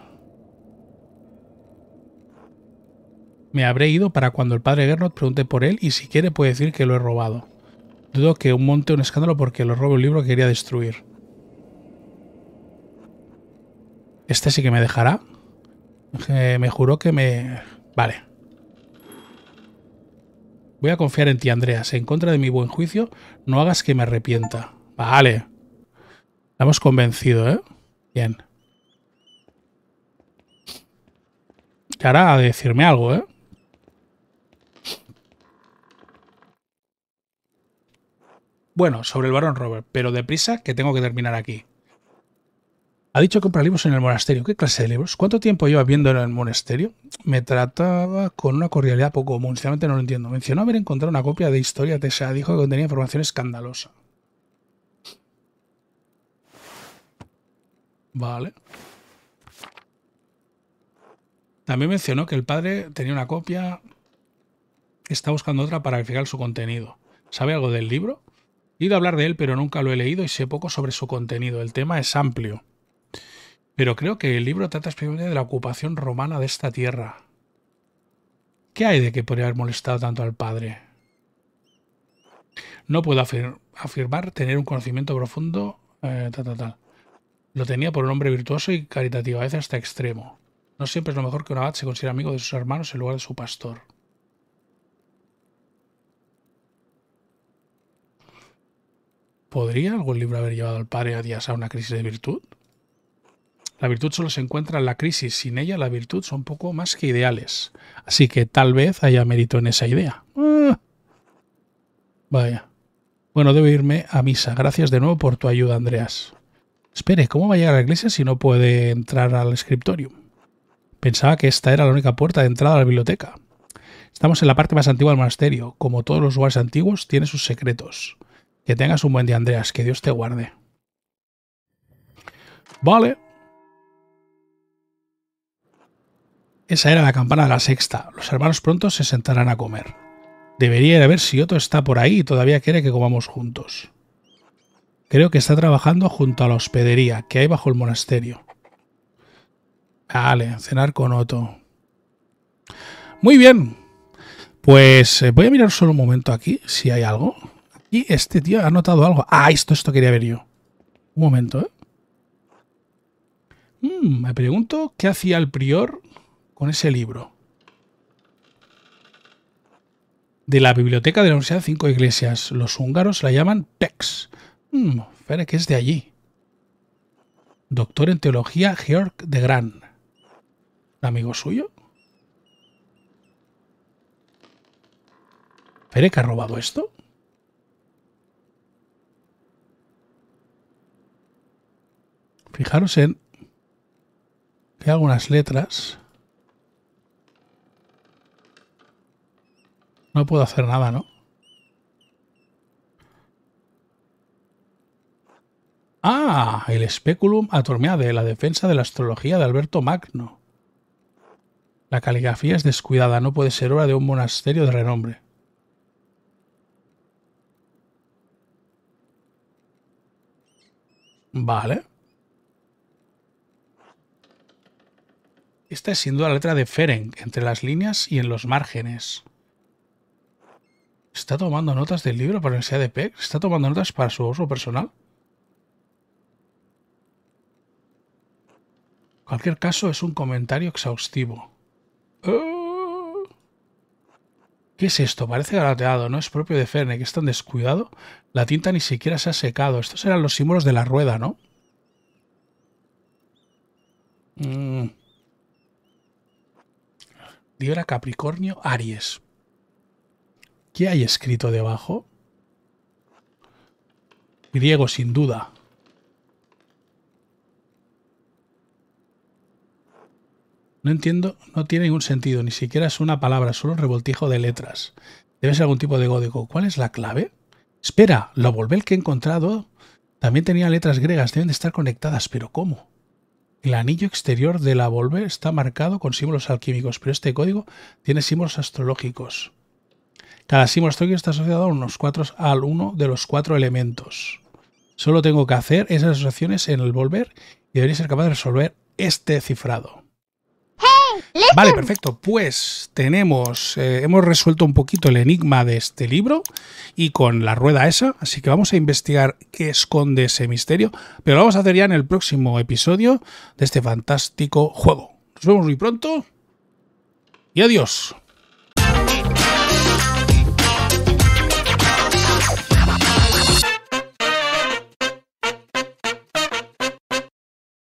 Me habré ido para cuando el padre Gernot pregunte por él y si quiere puede decir que lo he robado. Dudo que un monte un escándalo porque lo robo el libro que quería destruir. Este sí que me dejará. Eh, me juró que me... Vale. Voy a confiar en ti, Andreas. En contra de mi buen juicio, no hagas que me arrepienta. Vale. Estamos convencidos, convencido, ¿eh? Bien. Que a decirme algo, ¿eh? Bueno, sobre el varón Robert, pero deprisa que tengo que terminar aquí. Ha dicho que comprar libros en el monasterio. ¿Qué clase de libros? ¿Cuánto tiempo lleva viendo en el monasterio? Me trataba con una cordialidad poco común, sinceramente no lo entiendo. Mencionó haber encontrado una copia de Historia Tesa. Dijo que contenía información escandalosa. Vale. También mencionó que el padre tenía una copia. Está buscando otra para verificar su contenido. ¿Sabe algo del libro? He ido a hablar de él, pero nunca lo he leído y sé poco sobre su contenido. El tema es amplio. Pero creo que el libro trata especialmente de la ocupación romana de esta tierra. ¿Qué hay de que podría haber molestado tanto al padre? No puedo afirmar tener un conocimiento profundo. Eh, lo tenía por un hombre virtuoso y caritativo, a veces hasta extremo. No siempre es lo mejor que un abad se considere amigo de sus hermanos en lugar de su pastor. ¿Podría algún libro haber llevado al padre a días a una crisis de virtud? La virtud solo se encuentra en la crisis, sin ella la virtud son poco más que ideales. Así que tal vez haya mérito en esa idea. Ah. vaya. Bueno, debo irme a misa. Gracias de nuevo por tu ayuda, Andreas. Espere, ¿cómo va a llegar a la iglesia si no puede entrar al escritorio? Pensaba que esta era la única puerta de entrada a la biblioteca. Estamos en la parte más antigua del monasterio. Como todos los lugares antiguos, tiene sus secretos. Que tengas un buen día, Andreas. Que Dios te guarde. Vale, Esa era la campana de la sexta. Los hermanos pronto se sentarán a comer. Debería ir a ver si Otto está por ahí y todavía quiere que comamos juntos. Creo que está trabajando junto a la hospedería que hay bajo el monasterio. Vale, cenar con Otto. Muy bien. Pues eh, voy a mirar solo un momento aquí, si hay algo. Aquí este tío ha notado algo. Ah, esto, esto quería ver yo. Un momento, ¿eh? Mm, me pregunto qué hacía el prior con ese libro. De la biblioteca de la Universidad Cinco Iglesias. Los húngaros la llaman Tex. Mm, Ferec es de allí. Doctor en teología Georg de Gran. amigo suyo? ¿Ferec ha robado esto? Fijaros en que algunas letras No puedo hacer nada, ¿no? Ah, el Speculum de la defensa de la astrología de Alberto Magno. La caligrafía es descuidada, no puede ser obra de un monasterio de renombre. Vale. Esta es sin duda la letra de Ferenc, entre las líneas y en los márgenes está tomando notas del libro para la Universidad de Peck, está tomando notas para su uso personal. cualquier caso, es un comentario exhaustivo. ¿Qué es esto? Parece garateado, no es propio de Ferne, que es tan descuidado. La tinta ni siquiera se ha secado. Estos eran los símbolos de la rueda, ¿no? Mm. Libra Capricornio Aries. ¿Qué hay escrito debajo? Griego, sin duda. No entiendo, no tiene ningún sentido, ni siquiera es una palabra, solo un revoltijo de letras. Debe ser algún tipo de código. ¿Cuál es la clave? Espera, lo volvel que he encontrado también tenía letras griegas, deben estar conectadas, pero ¿cómo? El anillo exterior de la volver está marcado con símbolos alquímicos, pero este código tiene símbolos astrológicos. Cada símbolo está asociado a unos cuatro al uno de los cuatro elementos. Solo tengo que hacer esas asociaciones en el volver y debería ser capaz de resolver este cifrado. vale, perfecto. Pues tenemos, eh, hemos resuelto un poquito el enigma de este libro y con la rueda esa, así que vamos a investigar qué esconde ese misterio, pero lo vamos a hacer ya en el próximo episodio de este fantástico juego. Nos vemos muy pronto y adiós.